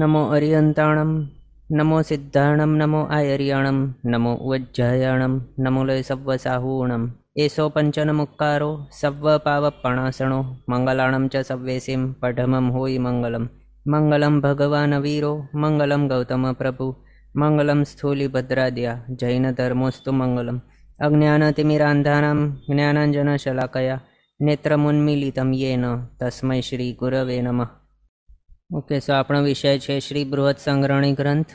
નમો અરિયંતાણમ નમો સિદ્ધાણમ નમો આયર્યાણમ નમો ઉજ્જયાણમ નમો લય સવ્વ સાહૂણમ એસો પંચનમુક્કારો સવ્વ પાવ પણાસણો મંગલાણમ ચ સવ્વેસીમ પઢમમ હોઈ મંગલમ મંગલમ ભગવાન વીરો મંગલમ ગૌતમ પ્રભુ મંગલમ સ્થૂલી ભદ્રાદ્યા જૈન ધર્મોસ્તુ મંગલમ અજ્ઞાનતિમિરાંધાનામ જ્ઞાનાંજનશલાકયા નેત્રમુન્મિલિતમ યેન તસ્મૈ શ્રી ગુરવે નમઃ ઓકે સો આપણો વિષય છે શ્રી બૃહદ સંગ્રહણી ગ્રંથ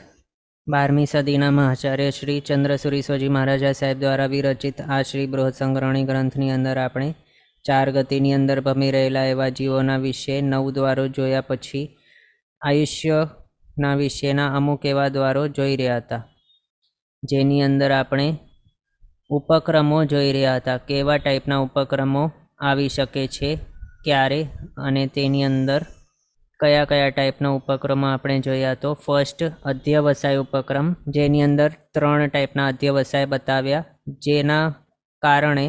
બારમી સદીના મહાચાર્ય શ્રી ચંદ્રસુરી સોજી મહારાજા સાહેબ દ્વારા વિરચિત આ શ્રી બૃહદ સંગ્રહણી ગ્રંથની અંદર આપણે ચાર ગતિની અંદર ભમી રહેલા એવા જીવોના વિશે નવ દ્વારો જોયા પછી આયુષ્યના વિશેના અમુક એવા દ્વારો જોઈ રહ્યા હતા જેની અંદર આપણે ઉપક્રમો જોઈ રહ્યા હતા કેવા ટાઈપના ઉપક્રમો આવી શકે છે ક્યારે અને તેની અંદર કયા કયા ટાઈપના ઉપક્રમો આપણે જોયા તો ફર્સ્ટ અધ્યવસાય ઉપક્રમ જેની અંદર ત્રણ ટાઈપના અધ્યવસાય બતાવ્યા જેના કારણે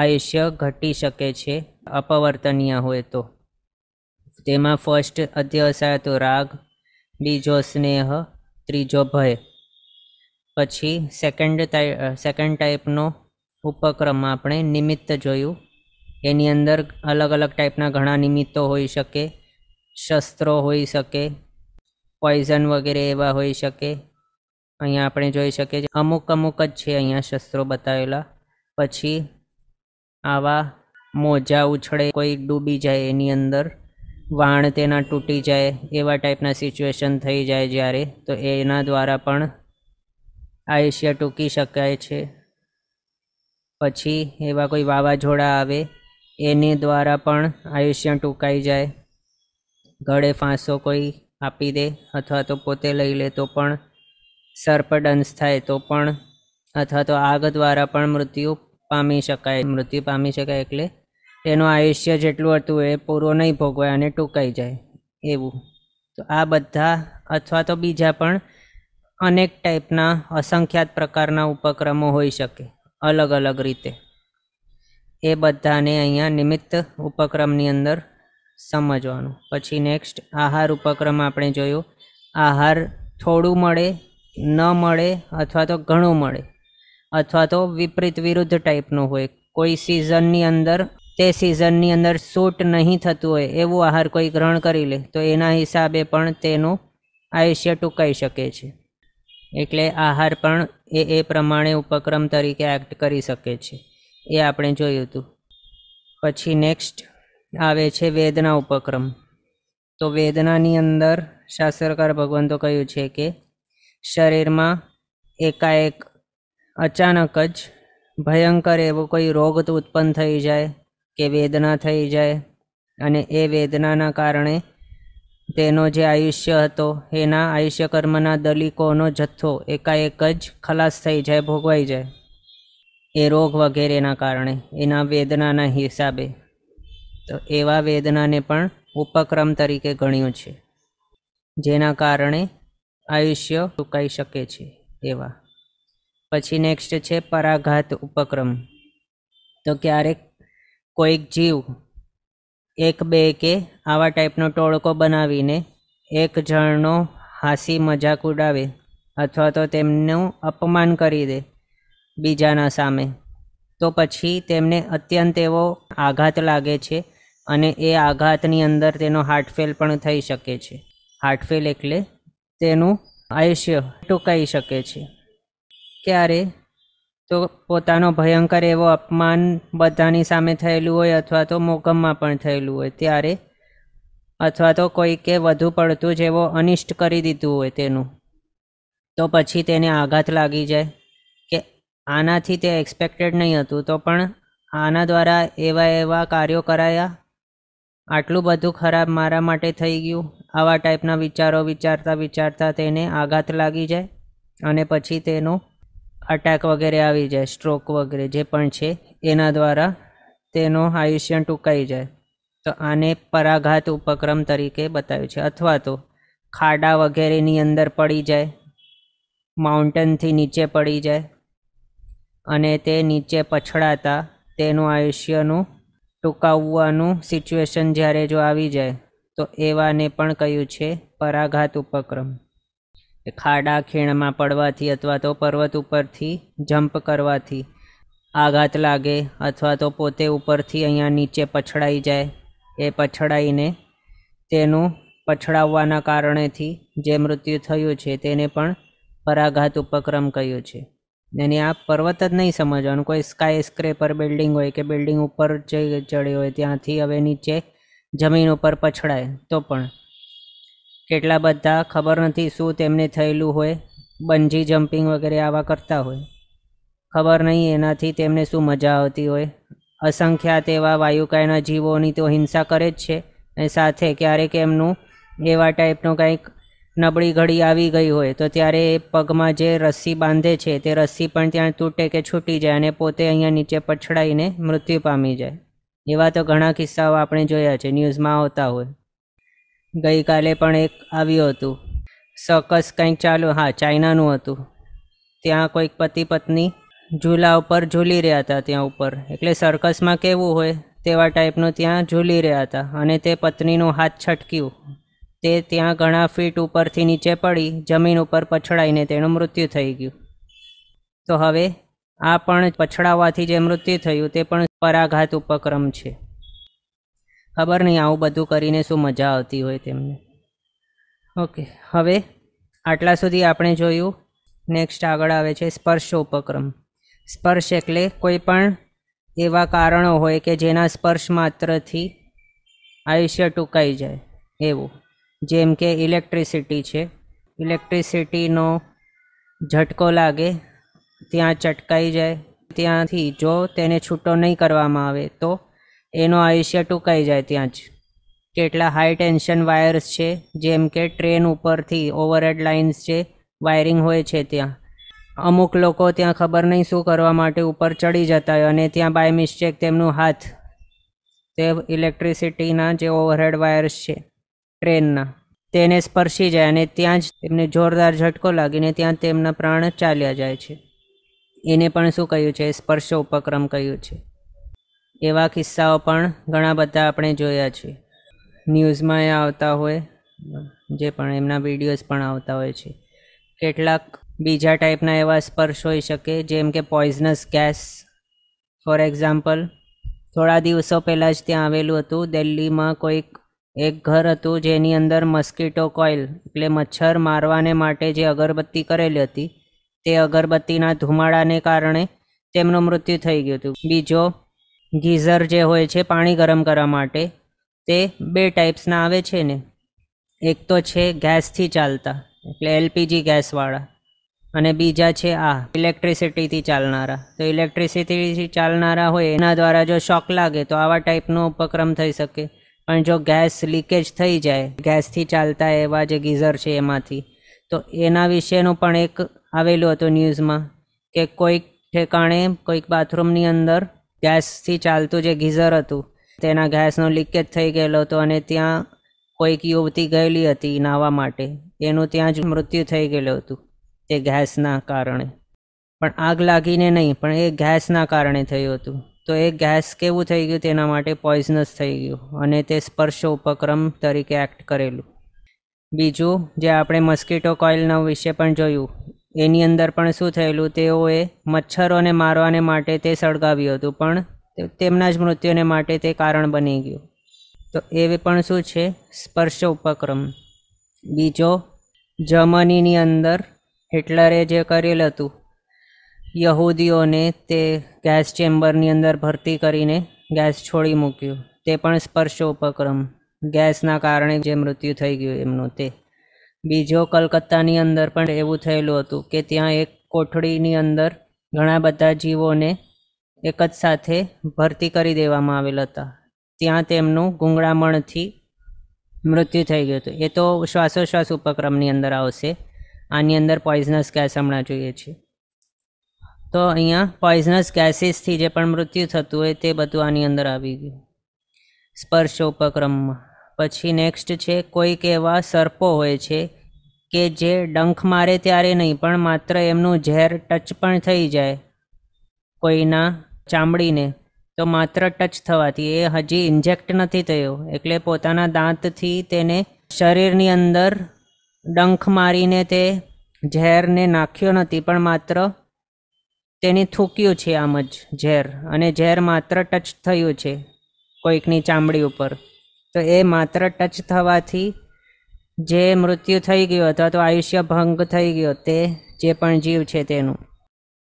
આયુષ્ય ઘટી શકે છે અપવર્તનીય હોય તો તેમાં ફર્સ્ટ અધ્યવસાય તો રાગ બીજો સ્નેહ ત્રીજો ભય પછી સેકન્ડ સેકન્ડ ટાઈપનો ઉપક્રમ આપણે નિમિત્ત જોયું એની અંદર અલગ અલગ ટાઈપના ઘણા નિમિત્તો હોઈ શકે શસ્ત્રો હોઈ શકે પોઈઝન વગેરે એવા હોઈ શકે અહીંયા આપણે જોઈ શકીએ છીએ અમુક અમુક જ છે અહીંયા શસ્ત્રો બતાવેલા પછી આવા મોજા ઉછળે કોઈ ડૂબી જાય એની અંદર વાણ તેના તૂટી જાય એવા ટાઈપના સિચ્યુએશન થઈ જાય જ્યારે તો એના દ્વારા પણ આયુષ્ય ટૂંકી શકાય છે પછી એવા કોઈ વાવાઝોડા આવે એની દ્વારા પણ આયુષ્ય ટૂંકાઈ જાય ગળે ફાંસો કોઈ આપી દે અથવા તો પોતે લઈ લે તો પણ સર્પદંશ થાય તો પણ અથવા તો આગ દ્વારા પણ મૃત્યુ પામી શકાય મૃત્યુ પામી શકાય એટલે એનું આયુષ્ય જેટલું હતું એ પૂરો નહીં ભોગવાય અને ટૂંકાઈ જાય એવું તો આ બધા અથવા તો બીજા પણ અનેક ટાઈપના અસંખ્યાત પ્રકારના ઉપક્રમો હોઈ શકે અલગ અલગ રીતે એ બધાને અહીંયા નિમિત્ત ઉપક્રમની અંદર સમજવાનું પછી નેક્સ્ટ આહાર ઉપક્રમ આપણે જોયો આહાર થોડું મળે ન મળે અથવા તો ઘણું મળે અથવા તો વિપરીત વિરુદ્ધ ટાઈપનું હોય કોઈ સિઝનની અંદર તે સિઝનની અંદર સૂટ નહીં થતું હોય એવું આહાર કોઈ ગ્રહણ કરી લે તો એના હિસાબે પણ તેનું આયુષ્ય ટૂંકાઈ શકે છે એટલે આહાર પણ એ એ પ્રમાણે ઉપક્રમ તરીકે એક્ટ કરી શકે છે એ આપણે જોયું હતું પછી નેક્સ્ટ આવે છે વેદના ઉપક્રમ તો વેદનાની અંદર શાસ્ત્રકાર ભગવંતો કહ્યું છે કે શરીરમાં એકાએક અચાનક જ ભયંકર એવો કોઈ રોગ તો ઉત્પન્ન થઈ જાય કે વેદના થઈ જાય અને એ વેદનાના કારણે તેનો જે આયુષ્ય હતો એના આયુષ્ય કર્મના દલિકોનો જથ્થો એકાએક જ ખલાસ થઈ જાય ભોગવાઈ જાય એ રોગ વગેરેના કારણે એના વેદનાના હિસાબે તો એવા વેદનાને પણ ઉપક્રમ તરીકે ગણ્યું છે જેના કારણે આયુષ્ય ટૂંકાઈ શકે છે એવા પછી નેક્સ્ટ છે પરાઘાત ઉપક્રમ તો ક્યારેક કોઈક જીવ એક બે કે આવા ટાઈપનો ટોળકો બનાવીને એક જણનો હાસી મજાક ઉડાવે અથવા તો તેમનું અપમાન કરી દે બીજાના સામે તો પછી તેમને અત્યંત એવો આઘાત લાગે છે અને એ આઘાતની અંદર તેનો હાર્ટ ફેલ પણ થઈ શકે છે હાર્ટ ફેલ એટલે તેનું આયુષ્ય ટૂંકાઈ શકે છે ક્યારે તો પોતાનો ભયંકર એવો અપમાન બધાની સામે થયેલું હોય અથવા તો મોગમમાં પણ થયેલું હોય ત્યારે અથવા તો કોઈકે વધુ પડતું જેવો અનિષ્ટ કરી દીધું હોય તેનું તો પછી તેને આઘાત લાગી જાય કે આનાથી તે એક્સપેક્ટેડ નહીં હતું તો પણ આના દ્વારા એવા એવા કાર્યો કરાયા આટલું બધું ખરાબ મારા માટે થઈ ગયું આવા ટાઈપના વિચારો વિચારતા વિચારતા તેને આઘાત લાગી જાય અને પછી તેનો અટેક વગેરે આવી જાય સ્ટ્રોક વગેરે જે પણ છે એના દ્વારા તેનો આયુષ્ય ટૂંકાઈ જાય તો આને પરાઘાત ઉપક્રમ તરીકે બતાવ્યું છે અથવા તો ખાડા વગેરેની અંદર પડી જાય માઉન્ટેનથી નીચે પડી જાય અને તે નીચે પછડાતા તેનું આયુષ્યનું ટૂંકાવવાનું સિચ્યુએશન જ્યારે જો આવી જાય તો એવાને પણ કહ્યું છે પરાઘાત ઉપક્રમ ખાડા ખીણમાં પડવાથી અથવા તો પર્વત ઉપરથી જમ્પ કરવાથી આઘાત લાગે અથવા તો પોતે ઉપરથી અહીંયા નીચે પછડાઈ જાય એ પછડાઈને તેનું પછડાવવાના કારણેથી જે મૃત્યુ થયું છે તેને પણ પરાઘાત ઉપક્રમ કહ્યું છે એને આ પર્વત જ નહીં સમજવાનું કોઈ સ્કાય સ્ક્રેપર બિલ્ડિંગ હોય કે બિલ્ડિંગ ઉપર ચડી હોય ત્યાંથી હવે નીચે જમીન ઉપર પછડાય તો પણ કેટલા બધા ખબર નથી શું તેમને થયેલું હોય બંજી જમ્પિંગ વગેરે આવા કરતા હોય ખબર નહીં એનાથી તેમને શું મજા આવતી હોય અસંખ્યાત એવા વાયુકાયના જીવોની તો હિંસા કરે જ છે અને સાથે ક્યારેક એમનું એવા ટાઈપનું કંઈક નબળી ઘડી આવી ગઈ હોય તો ત્યારે પગમાં જે રસ્સી બાંધે છે તે રસ્સી પણ ત્યાં તૂટે કે છૂટી જાય અને પોતે અહીંયા નીચે પછડાઈને મૃત્યુ પામી જાય એવા તો ઘણા કિસ્સાઓ આપણે જોયા છે ન્યૂઝમાં આવતા હોય ગઈકાલે પણ એક આવ્યું હતું સકસ કંઈક ચાલુ હા ચાઇનાનું હતું ત્યાં કોઈક પતિ પત્ની ઝૂલા ઉપર ઝૂલી રહ્યા હતા ત્યાં ઉપર એટલે સર્કસમાં કેવું હોય તેવા ટાઈપનું ત્યાં ઝૂલી રહ્યા હતા અને તે પત્નીનો હાથ છટક્યું તે ત્યાં ઘણા ફીટ ઉપરથી નીચે પડી જમીન ઉપર પછડાઈને તેનું મૃત્યુ થઈ ગયું તો હવે આ પણ પછડાવવાથી જે મૃત્યુ થયું તે પણ પરાઘાત ઉપક્રમ છે ખબર નહીં આવું બધું કરીને શું મજા આવતી હોય તેમને ઓકે હવે આટલા સુધી આપણે જોયું નેક્સ્ટ આગળ આવે છે સ્પર્શ ઉપક્રમ સ્પર્શ એટલે કોઈ પણ એવા કારણો હોય કે જેના સ્પર્શ માત્રથી આયુષ્ય ટૂંકાઈ જાય એવું જેમ કે ઇલેક્ટ્રિસિટી છે ઇલેક્ટ્રિસિટીનો ઝટકો લાગે ત્યાં ચટકાઈ જાય ત્યાંથી જો તેને છૂટો નહીં કરવામાં આવે તો એનો આયુષ્ય ટૂંકાઈ જાય ત્યાં જ કેટલા હાઈ ટેન્શન વાયર્સ છે જેમ કે ટ્રેન ઉપરથી ઓવરહેડ લાઇન્સ છે વાયરિંગ હોય છે ત્યાં અમુક લોકો ત્યાં ખબર નહીં શું કરવા માટે ઉપર ચડી જતા હોય અને ત્યાં બાય મિસ્ટેક તેમનું હાથ તે ઇલેક્ટ્રિસિટીના જે ઓવરહેડ વાયર્સ છે ટ્રેનના તેને સ્પર્શી જાય અને ત્યાં જ તેમને જોરદાર ઝટકો લાગીને ત્યાં તેમના પ્રાણ ચાલ્યા જાય છે એને પણ શું કહ્યું છે સ્પર્શ ઉપક્રમ કહ્યું છે એવા કિસ્સાઓ પણ ઘણા બધા આપણે જોયા છે ન્યૂઝમાં એ આવતા હોય જે પણ એમના વિડીયોઝ પણ આવતા હોય છે કેટલાક બીજા ટાઈપના એવા સ્પર્શ હોઈ શકે જેમ કે પોઈઝનસ ગેસ ફોર એક્ઝામ્પલ થોડા દિવસો પહેલાં જ ત્યાં આવેલું હતું દિલ્હીમાં કોઈક એક ઘર હતું જેની અંદર મસ્કીટો કોઇલ એટલે મચ્છર મારવાને માટે જે અગરબત્તી કરેલી હતી તે અગરબત્તીના ધુમાડાને કારણે તેમનું મૃત્યુ થઈ ગયું હતું બીજો ગીઝર જે હોય છે પાણી ગરમ કરવા માટે તે બે ટાઈપ્સના આવે છે ને એક તો છે ગેસથી ચાલતા એટલે એલપીજી ગેસવાળા અને બીજા છે આ ઇલેક્ટ્રિસિટીથી ચાલનારા તો ઇલેક્ટ્રિસિટીથી ચાલનારા હોય એના દ્વારા જો શોક લાગે તો આવા ટાઈપનો ઉપક્રમ થઈ શકે પણ જો ગેસ લીકેજ થઈ જાય ગેસથી ચાલતા એવા જે ગીઝર છે એમાંથી તો એના વિશેનું પણ એક આવેલું હતું ન્યૂઝમાં કે કોઈક ઠેકાણે કોઈક બાથરૂમની અંદર ગેસથી ચાલતું જે ગીઝર હતું તેના ગેસનો લીકેજ થઈ ગયેલો હતો અને ત્યાં કોઈક યુવતી ગયેલી હતી નાહવા માટે એનું ત્યાં જ મૃત્યુ થઈ ગયેલું હતું તે ગેસના કારણે પણ આગ લાગીને નહીં પણ એ ગેસના કારણે થયું હતું તો એ ગેસ કેવું થઈ ગયું તેના માટે પોઈઝનસ થઈ ગયું અને તે સ્પર્શ ઉપક્રમ તરીકે એક્ટ કરેલું બીજું જે આપણે મસ્કીટો કોઇલના વિશે પણ જોયું એની અંદર પણ શું થયેલું તેઓએ મચ્છરોને મારવાને માટે તે સળગાવ્યું હતું પણ તેમના જ મૃત્યુને માટે તે કારણ બની ગયું તો એ પણ શું છે સ્પર્શ ઉપક્રમ બીજો જર્મનીની અંદર હિટલરે જે કરેલ હતું યહૂદીઓને તે ગેસ ચેમ્બરની અંદર ભરતી કરીને ગેસ છોડી મૂક્યું તે પણ સ્પર્શ ઉપક્રમ ગેસના કારણે જે મૃત્યુ થઈ ગયું એમનું તે બીજો કલકત્તાની અંદર પણ એવું થયેલું હતું કે ત્યાં એક કોઠડીની અંદર ઘણા બધા જીવોને એક જ સાથે ભરતી કરી દેવામાં આવેલ હતા ત્યાં તેમનું ગુંગળામણથી મૃત્યુ થઈ ગયું હતું એ તો શ્વાસોશ્વાસ ઉપક્રમની અંદર આવશે આની અંદર પોઈઝનસ ગેસ હમણાં જોઈએ છીએ તો અહીંયા પોઈઝનસ ગેસીસથી જે પણ મૃત્યુ થતું હોય તે બધું આની અંદર આવી ગયું સ્પર્શ ઉપક્રમમાં પછી નેક્સ્ટ છે કોઈક એવા સર્પો હોય છે કે જે ડંખ મારે ત્યારે નહીં પણ માત્ર એમનું ઝેર ટચ પણ થઈ જાય કોઈના ચામડીને તો માત્ર ટચ થવાથી એ હજી ઇન્જેક્ટ નથી થયો એટલે પોતાના દાંતથી તેને શરીરની અંદર ડંખ મારીને તે ઝેરને નાખ્યો નથી પણ માત્ર તેણે થૂક્યું છે આમ જ ઝેર અને ઝેર માત્ર ટચ થયું છે કોઈકની ચામડી ઉપર તો એ માત્ર ટચ થવાથી જે મૃત્યુ થઈ ગયું અથવા તો આયુષ્ય ભંગ થઈ ગયો તે જે પણ જીવ છે તેનું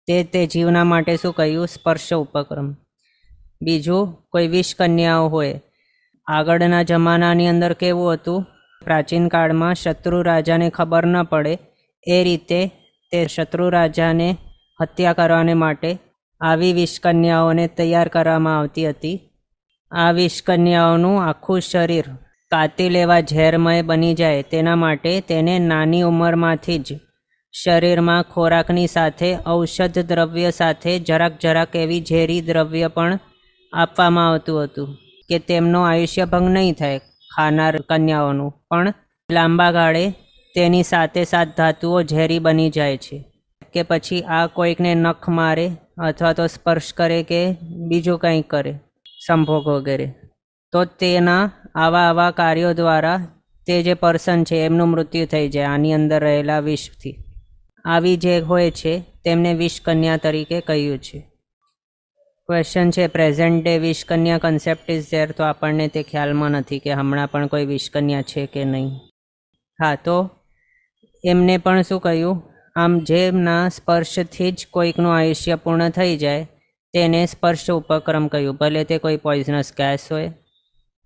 તે તે જીવના માટે શું કહ્યું સ્પર્શ ઉપક્રમ બીજું કોઈ વિષ કન્યાઓ હોય આગળના જમાનાની અંદર કેવું હતું પ્રાચીન કાળમાં શત્રુ રાજાને ખબર ન પડે એ રીતે તે શત્રુ રાજાને હત્યા કરવાને માટે આવી વિષકન્યાઓને તૈયાર કરવામાં આવતી હતી આ વિષકન્યાઓનું આખું શરીર કાતી લેવા ઝેરમય બની જાય તેના માટે તેને નાની ઉંમરમાંથી જ શરીરમાં ખોરાકની સાથે ઔષધ દ્રવ્ય સાથે જરાક જરાક એવી ઝેરી દ્રવ્ય પણ આપવામાં આવતું હતું કે તેમનો ભંગ નહીં થાય ખાનાર કન્યાઓનું પણ લાંબા ગાળે તેની સાથે સાત ધાતુઓ ઝેરી બની જાય છે કે પછી આ કોઈકને નખ મારે અથવા તો સ્પર્શ કરે કે બીજું કંઈક કરે સંભોગ વગેરે તો તેના આવા આવા કાર્યો દ્વારા તે જે પર્સન છે એમનું મૃત્યુ થઈ જાય આની અંદર રહેલા વિષથી આવી જે હોય છે તેમને વિષકન્યા તરીકે કહ્યું છે ક્વેશ્ચન છે પ્રેઝન્ટ ડે વિષકન્યા કન્સેપ્ટ ઇઝ ધેર તો આપણને તે ખ્યાલમાં નથી કે હમણાં પણ કોઈ વિષકન્યા છે કે નહીં હા તો એમને પણ શું કહ્યું આમ જેમના સ્પર્શથી જ કોઈકનું આયુષ્ય પૂર્ણ થઈ જાય તેને સ્પર્શ ઉપક્રમ કહ્યું ભલે તે કોઈ પોઈઝનસ ગેસ હોય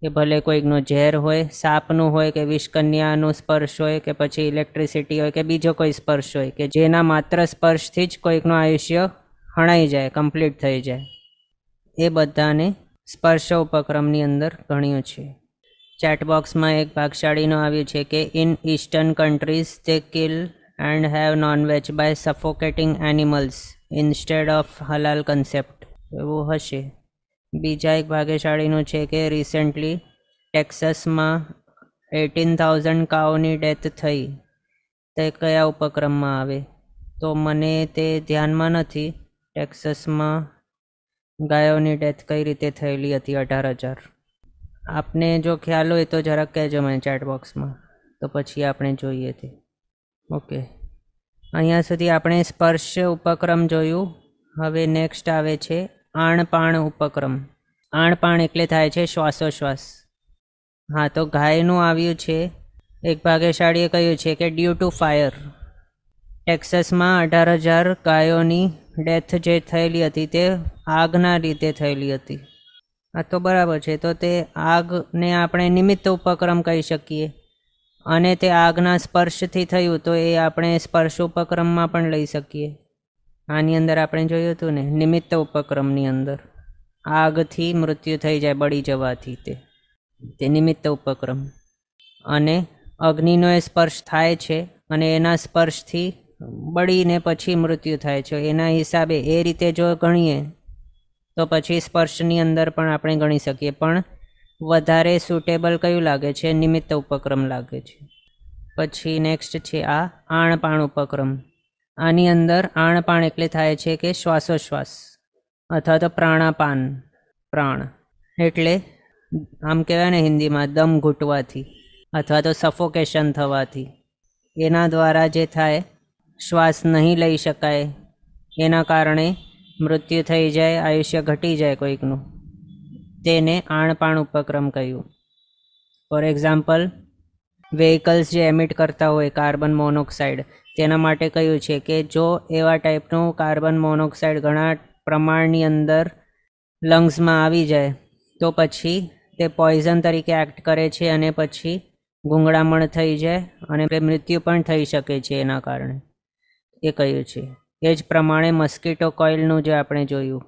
કે ભલે કોઈકનું ઝેર હોય સાપનું હોય કે વિષકન્યાનું સ્પર્શ હોય કે પછી ઇલેક્ટ્રિસિટી હોય કે બીજો કોઈ સ્પર્શ હોય કે જેના માત્ર સ્પર્શથી જ કોઈકનું આયુષ્ય હણાઈ જાય કમ્પ્લીટ થઈ જાય એ બધાને સ્પર્શ ઉપક્રમની અંદર ગણ્યું છે ચેટબોક્સમાં એક ભાગશાળીનું આવ્યું છે કે ઇન ઇસ્ટર્ન કન્ટ્રીઝ તે kill and have non-veg by suffocating animals instead of halal concept એવું હશે બીજા એક ભાગ્યશાળીનું છે કે રિસેન્ટલી ટેક્સાસમાં એટીન થાઉઝન્ડ કાઓની ડેથ થઈ તે કયા ઉપક્રમમાં આવે તો મને તે ધ્યાનમાં નથી ટેક્સાસમાં ગાયોની ડેથ કઈ રીતે થયેલી હતી અઢાર હજાર આપને જો ખ્યાલ હોય તો જરાક કહેજો મને ચેટ બોક્સમાં તો પછી આપણે જોઈએ તે ઓકે અહીંયા સુધી આપણે સ્પર્શ ઉપક્રમ જોયું હવે નેક્સ્ટ આવે છે આણપાણ ઉપક્રમ આણપાણ એટલે થાય છે શ્વાસોશ્વાસ હા તો ગાયનું આવ્યું છે એક ભાગ્યશાળીએ કહ્યું છે કે ડ્યુ ટુ ફાયર ટેક્સસમાં અઢાર હજાર ગાયોની ડેથ જે થયેલી હતી તે આગના લીધે થયેલી હતી આ તો બરાબર છે તો તે આગને આપણે નિમિત્ત ઉપક્રમ કહી શકીએ અને તે આગના સ્પર્શથી થયું તો એ આપણે સ્પર્શ ઉપક્રમમાં પણ લઈ શકીએ આની અંદર આપણે જોયું હતું ને નિમિત્ત ઉપક્રમની અંદર આગથી મૃત્યુ થઈ જાય બળી જવાથી તે તે નિમિત્ત ઉપક્રમ અને અગ્નિનો એ સ્પર્શ થાય છે અને એના સ્પર્શથી બળીને પછી મૃત્યુ થાય છે એના હિસાબે એ રીતે જો ગણીએ તો પછી સ્પર્શની અંદર પણ આપણે ગણી શકીએ પણ વધારે સુટેબલ કયું લાગે છે નિમિત્ત ઉપક્રમ લાગે છે પછી નેક્સ્ટ છે આ આણપાણ ઉપક્રમ આની અંદર આણપાણ એટલે થાય છે કે શ્વાસોશ્વાસ અથવા તો પ્રાણાપાન પ્રાણ એટલે આમ કહેવાય ને હિન્દીમાં દમ ઘૂંટવાથી અથવા તો સફોકેશન થવાથી એના દ્વારા જે થાય શ્વાસ નહીં લઈ શકાય એના કારણે મૃત્યુ થઈ જાય આયુષ્ય ઘટી જાય કોઈકનું તેને આણપાણ ઉપક્રમ કહ્યું ફોર એક્ઝામ્પલ વેહિકલ્સ જે એમિટ કરતા હોય કાર્બન મોનોક્સાઇડ તેના માટે કહ્યું છે કે જો એવા ટાઈપનું કાર્બન મોનોક્સાઇડ ઘણા પ્રમાણની અંદર લંગ્સમાં આવી જાય તો પછી તે પોઈઝન તરીકે એક્ટ કરે છે અને પછી ગુંગળામણ થઈ જાય અને મૃત્યુ પણ થઈ શકે છે એના કારણે એ કહ્યું છે એ જ પ્રમાણે મસ્કીટો કોઇલનું જે આપણે જોયું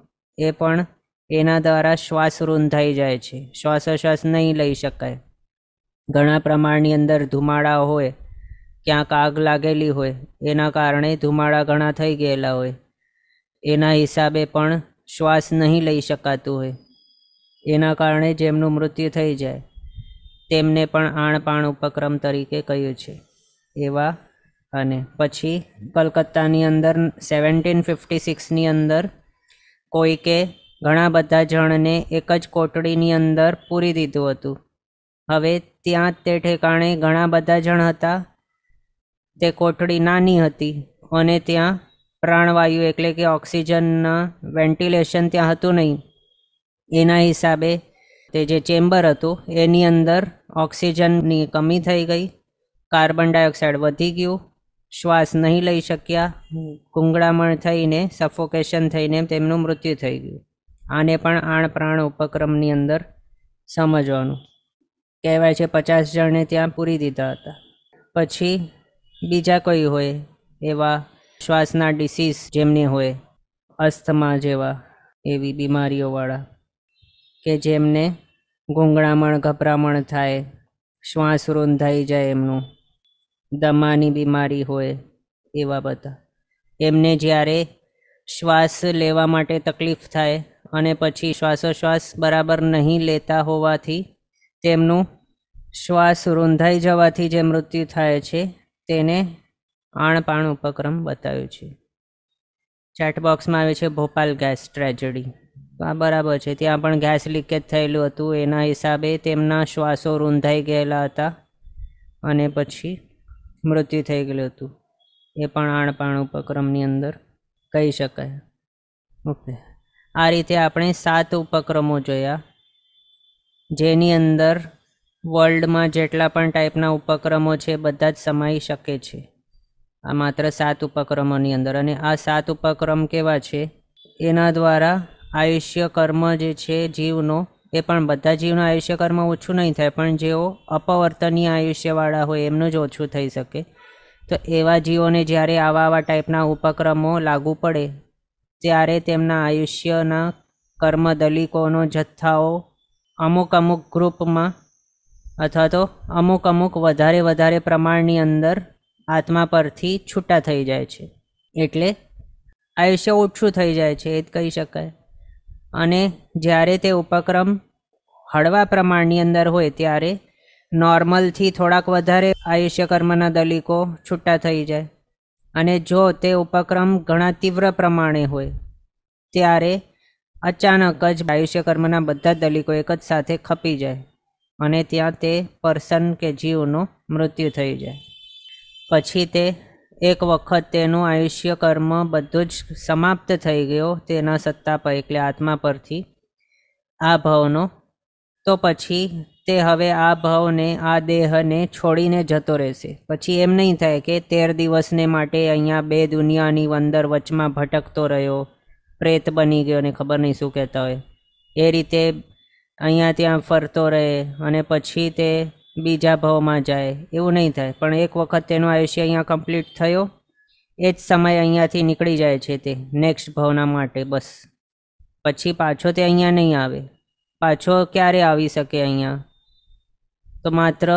એ પણ એના દ્વારા શ્વાસ રૂંધાઈ જાય છે શ્વાસોશ્વાસ નહીં લઈ શકાય ઘણા પ્રમાણની અંદર ધુમાડા હોય ક્યાંક આગ લાગેલી હોય એના કારણે ધુમાડા ઘણા થઈ ગયેલા હોય એના હિસાબે પણ શ્વાસ નહીં લઈ શકાતું હોય એના કારણે જેમનું મૃત્યુ થઈ જાય તેમને પણ આણપાણ ઉપક્રમ તરીકે કહ્યું છે એવા અને પછી કલકત્તાની અંદર સેવન્ટીન ફિફ્ટી સિક્સની અંદર કોઈકે ઘણા બધા જણને એક જ કોટડીની અંદર પૂરી દીધું હતું હવે ત્યાં તે ઠેકાણે ઘણા બધા જણ હતા તે કોટડી નાની હતી અને ત્યાં પ્રાણવાયુ એટલે કે ઓક્સિજનના વેન્ટિલેશન ત્યાં હતું નહીં એના હિસાબે તે જે ચેમ્બર હતું એની અંદર ઓક્સિજનની કમી થઈ ગઈ કાર્બન ડાયોક્સાઇડ વધી ગયું શ્વાસ નહીં લઈ શક્યા ગુંગળામણ થઈને સફોકેશન થઈને તેમનું મૃત્યુ થઈ ગયું આને પણ આણપ્રાણ ઉપક્રમની અંદર સમજવાનું કહેવાય છે પચાસ જણને ત્યાં પૂરી દીધા હતા પછી બીજા કોઈ હોય એવા શ્વાસના ડિસીઝ જેમની હોય અસ્થમા જેવા એવી બીમારીઓવાળા કે જેમને ગૂંગળામણ ગભરામણ થાય શ્વાસ રૂંધાઈ જાય એમનું દમાની બીમારી હોય એવા બધા એમને જ્યારે શ્વાસ લેવા માટે તકલીફ થાય અને પછી શ્વાસોશ્વાસ બરાબર નહીં લેતા હોવાથી તેમનું શ્વાસ રૂંધાઈ જવાથી જે મૃત્યુ થાય છે તેને આણપાણ ઉપક્રમ બતાવ્યું છે ચેટબોક્સમાં આવે છે ભોપાલ ગેસ ટ્રેજેડી આ બરાબર છે ત્યાં પણ ગેસ લીકેજ થયેલું હતું એના હિસાબે તેમના શ્વાસો રૂંધાઈ ગયેલા હતા અને પછી મૃત્યુ થઈ ગયેલું હતું એ પણ આણપાણ ઉપક્રમની અંદર કહી શકાય ઓકે આ રીતે આપણે સાત ઉપક્રમો જોયા જેની અંદર વર્લ્ડમાં જેટલા પણ ટાઈપના ઉપક્રમો છે બધા જ સમાઈ શકે છે આ માત્ર સાત ઉપક્રમોની અંદર અને આ સાત ઉપક્રમ કેવા છે એના દ્વારા આયુષ્ય કર્મ જે છે જીવનો એ પણ બધા જીવનો આયુષ્ય કર્મ ઓછું નહીં થાય પણ જેઓ અપવર્તનીય આયુષ્યવાળા હોય એમનું જ ઓછું થઈ શકે તો એવા જીવોને જ્યારે આવા આવા ટાઈપના ઉપક્રમો લાગુ પડે ત્યારે તેમના આયુષ્યના કર્મ દલિકોનો જથ્થાઓ અમુક અમુક ગ્રુપમાં અથવા તો અમુક અમુક વધારે વધારે પ્રમાણની અંદર આત્મા પરથી છૂટા થઈ જાય છે એટલે આયુષ્ય ઓછું થઈ જાય છે એ જ કહી શકાય અને જ્યારે તે ઉપક્રમ હળવા પ્રમાણની અંદર હોય ત્યારે નોર્મલથી થોડાક વધારે આયુષ્ય કર્મના દલિકો છૂટા થઈ જાય અને જો તે ઉપક્રમ ઘણા તીવ્ર પ્રમાણે હોય ત્યારે અચાનક જ આયુષ્યકર્મના બધા દલિકો એક જ સાથે ખપી જાય અને ત્યાં તે પર્સન કે જીવનું મૃત્યુ થઈ જાય પછી તે એક વખત તેનું આયુષ્ય કર્મ બધું જ સમાપ્ત થઈ ગયો તેના સત્તા પર એટલે આત્મા પરથી આ ભાવનો તો પછી તે હવે આ ભાવને આ દેહને છોડીને જતો રહેશે પછી એમ નહીં થાય કે તેર દિવસને માટે અહીંયા બે દુનિયાની અંદર વચમાં ભટકતો રહ્યો પ્રેત બની ગયો ને ખબર નહીં શું કહેતા હોય એ રીતે અહીંયા ત્યાં ફરતો રહે અને પછી તે બીજા ભાવમાં જાય એવું નહીં થાય પણ એક વખત તેનો આયુષ્ય અહીંયા કમ્પ્લીટ થયો એ જ સમય અહીંયાથી નીકળી જાય છે તે નેક્સ્ટ ભાવના માટે બસ પછી પાછો તે અહીંયા નહીં આવે પાછો ક્યારે આવી શકે અહીંયા તો માત્ર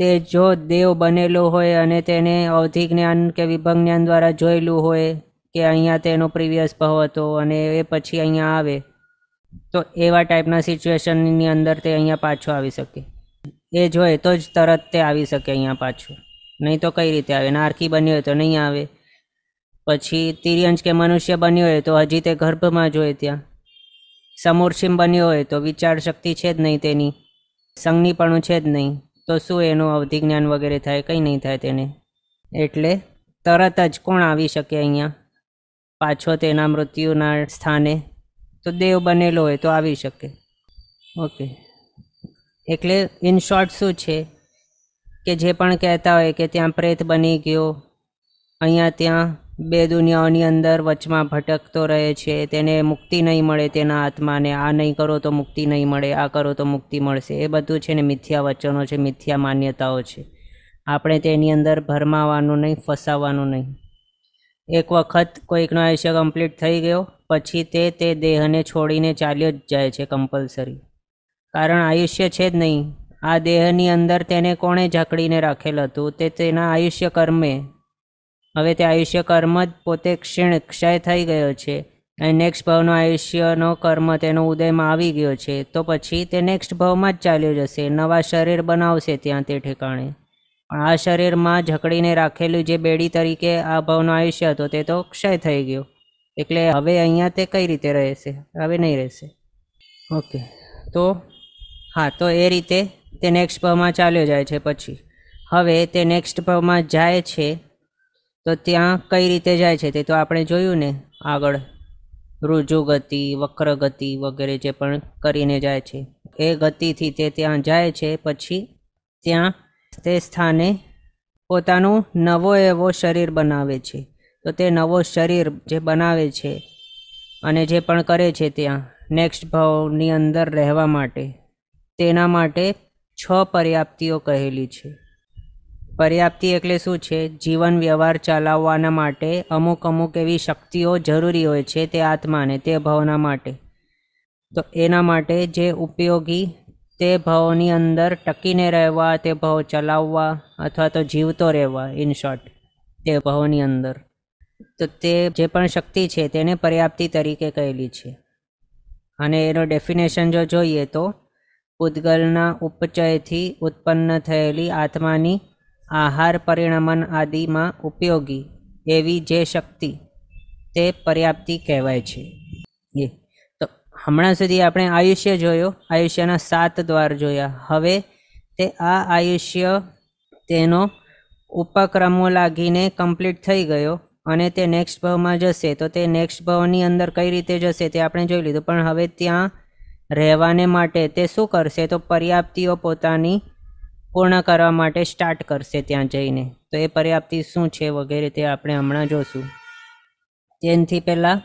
તે જો દેવ બનેલો હોય અને તેને અવધિ જ્ઞાન કે વિભંગ જ્ઞાન દ્વારા જોયેલું હોય કે અહીંયા તેનો પ્રીવિયસ ભાવ હતો અને એ પછી અહીંયા આવે તો એવા ટાઈપના સિચ્યુએશનની અંદર તે અહીંયા પાછો આવી શકે એ જોઈએ તો જ તરત તે આવી શકે અહીંયા પાછું નહીં તો કઈ રીતે આવે નારકી બન્યો હોય તો નહીં આવે પછી તિર્યંજ કે મનુષ્ય બન્યો હોય તો હજી તે ગર્ભમાં જ હોય ત્યાં સમૂર્છિમ બન્યો હોય તો વિચાર શક્તિ છે જ નહીં તેની સંગનીપણું છે જ નહીં તો શું એનું અવધિ જ્ઞાન વગેરે થાય કંઈ નહીં થાય તેને એટલે તરત જ કોણ આવી શકે અહીંયા પાછો તેના મૃત્યુના સ્થાને તો દેવ બનેલો હોય તો આવી શકે ઓકે એટલે ઇન શોર્ટ શું છે કે જે પણ કહેતા હોય કે ત્યાં પ્રેત બની ગયો અહીંયા ત્યાં બે દુનિયાઓની અંદર વચમાં ભટકતો રહે છે તેને મુક્તિ નહીં મળે તેના આત્માને આ નહીં કરો તો મુક્તિ નહીં મળે આ કરો તો મુક્તિ મળશે એ બધું છે ને મિથ્યા વચનો છે મિથ્યા માન્યતાઓ છે આપણે તેની અંદર ભરમાવાનું નહીં ફસાવાનું નહીં એક વખત કોઈકનો આયુષ્ય કમ્પ્લીટ થઈ ગયો પછી તે તે દેહને છોડીને ચાલ્યો જ જાય છે કમ્પલસરી કારણ આયુષ્ય છે જ નહીં આ દેહની અંદર તેને કોણે ઝાકડીને રાખેલ હતું તે તેના આયુષ્ય કર્મે હવે તે આયુષ્ય કર્મ જ પોતે ક્ષીણ ક્ષય થઈ ગયો છે અને નેક્સ્ટ ભાવનો આયુષ્યનો કર્મ તેનો ઉદયમાં આવી ગયો છે તો પછી તે નેક્સ્ટ ભાવમાં જ ચાલ્યો જશે નવા શરીર બનાવશે ત્યાં તે ઠેકાણે પણ આ શરીરમાં જકડીને રાખેલું જે બેડી તરીકે આ ભાવનો આયુષ્ય હતો તે તો ક્ષય થઈ ગયો એટલે હવે અહીંયા તે કઈ રીતે રહેશે હવે નહીં રહેશે ઓકે તો હા તો એ રીતે તે નેક્સ્ટ ભાવમાં ચાલ્યો જાય છે પછી હવે તે નેક્સ્ટ ભાવમાં જાય છે તો ત્યાં કઈ રીતે જાય છે તે તો આપણે જોયું ને આગળ રુજુ ગતિ વક્ર ગતિ વગેરે જે પણ કરીને જાય છે એ ગતિથી તે ત્યાં જાય છે પછી ત્યાં તે સ્થાને પોતાનું નવો એવો શરીર બનાવે છે તો તે નવો શરીર જે બનાવે છે અને જે પણ કરે છે ત્યાં નેક્સ્ટ ભાવની અંદર રહેવા માટે તેના માટે છ પર્યાપ્તિઓ કહેલી છે પર્યાપ્તિ એટલે શું છે જીવન વ્યવહાર ચલાવવાના માટે અમુક અમુક એવી શક્તિઓ જરૂરી હોય છે તે આત્માને તે ભાવના માટે તો એના માટે જે ઉપયોગી તે ભાવની અંદર ટકીને રહેવા તે ભાવ ચલાવવા અથવા તો જીવતો રહેવા ઇન શોર્ટ તે ભાવની અંદર તો તે જે પણ શક્તિ છે તેને પર્યાપ્તિ તરીકે કહેલી છે અને એનો ડેફિનેશન જો જોઈએ તો પૂતગલના ઉપચયથી ઉત્પન્ન થયેલી આત્માની આહાર પરિણમન આદિમાં ઉપયોગી એવી જે શક્તિ તે પર્યાપ્તિ કહેવાય છે એ તો હમણાં સુધી આપણે આયુષ્ય જોયો આયુષ્યના સાત દ્વાર જોયા હવે તે આ આયુષ્ય તેનો ઉપક્રમો લાગીને કમ્પ્લીટ થઈ ગયો અને તે નેક્સ્ટ ભાવમાં જશે તો તે નેક્સ્ટ ભાવની અંદર કઈ રીતે જશે તે આપણે જોઈ લીધું પણ હવે ત્યાં રહેવાને માટે તે શું કરશે તો પર્યાપ્તિઓ પોતાની પૂર્ણ કરવા માટે સ્ટાર્ટ કરશે ત્યાં જઈને તો એ પર્યાપ્તિ શું છે વગેરે તે આપણે હમણાં જોશું તેનથી પહેલાં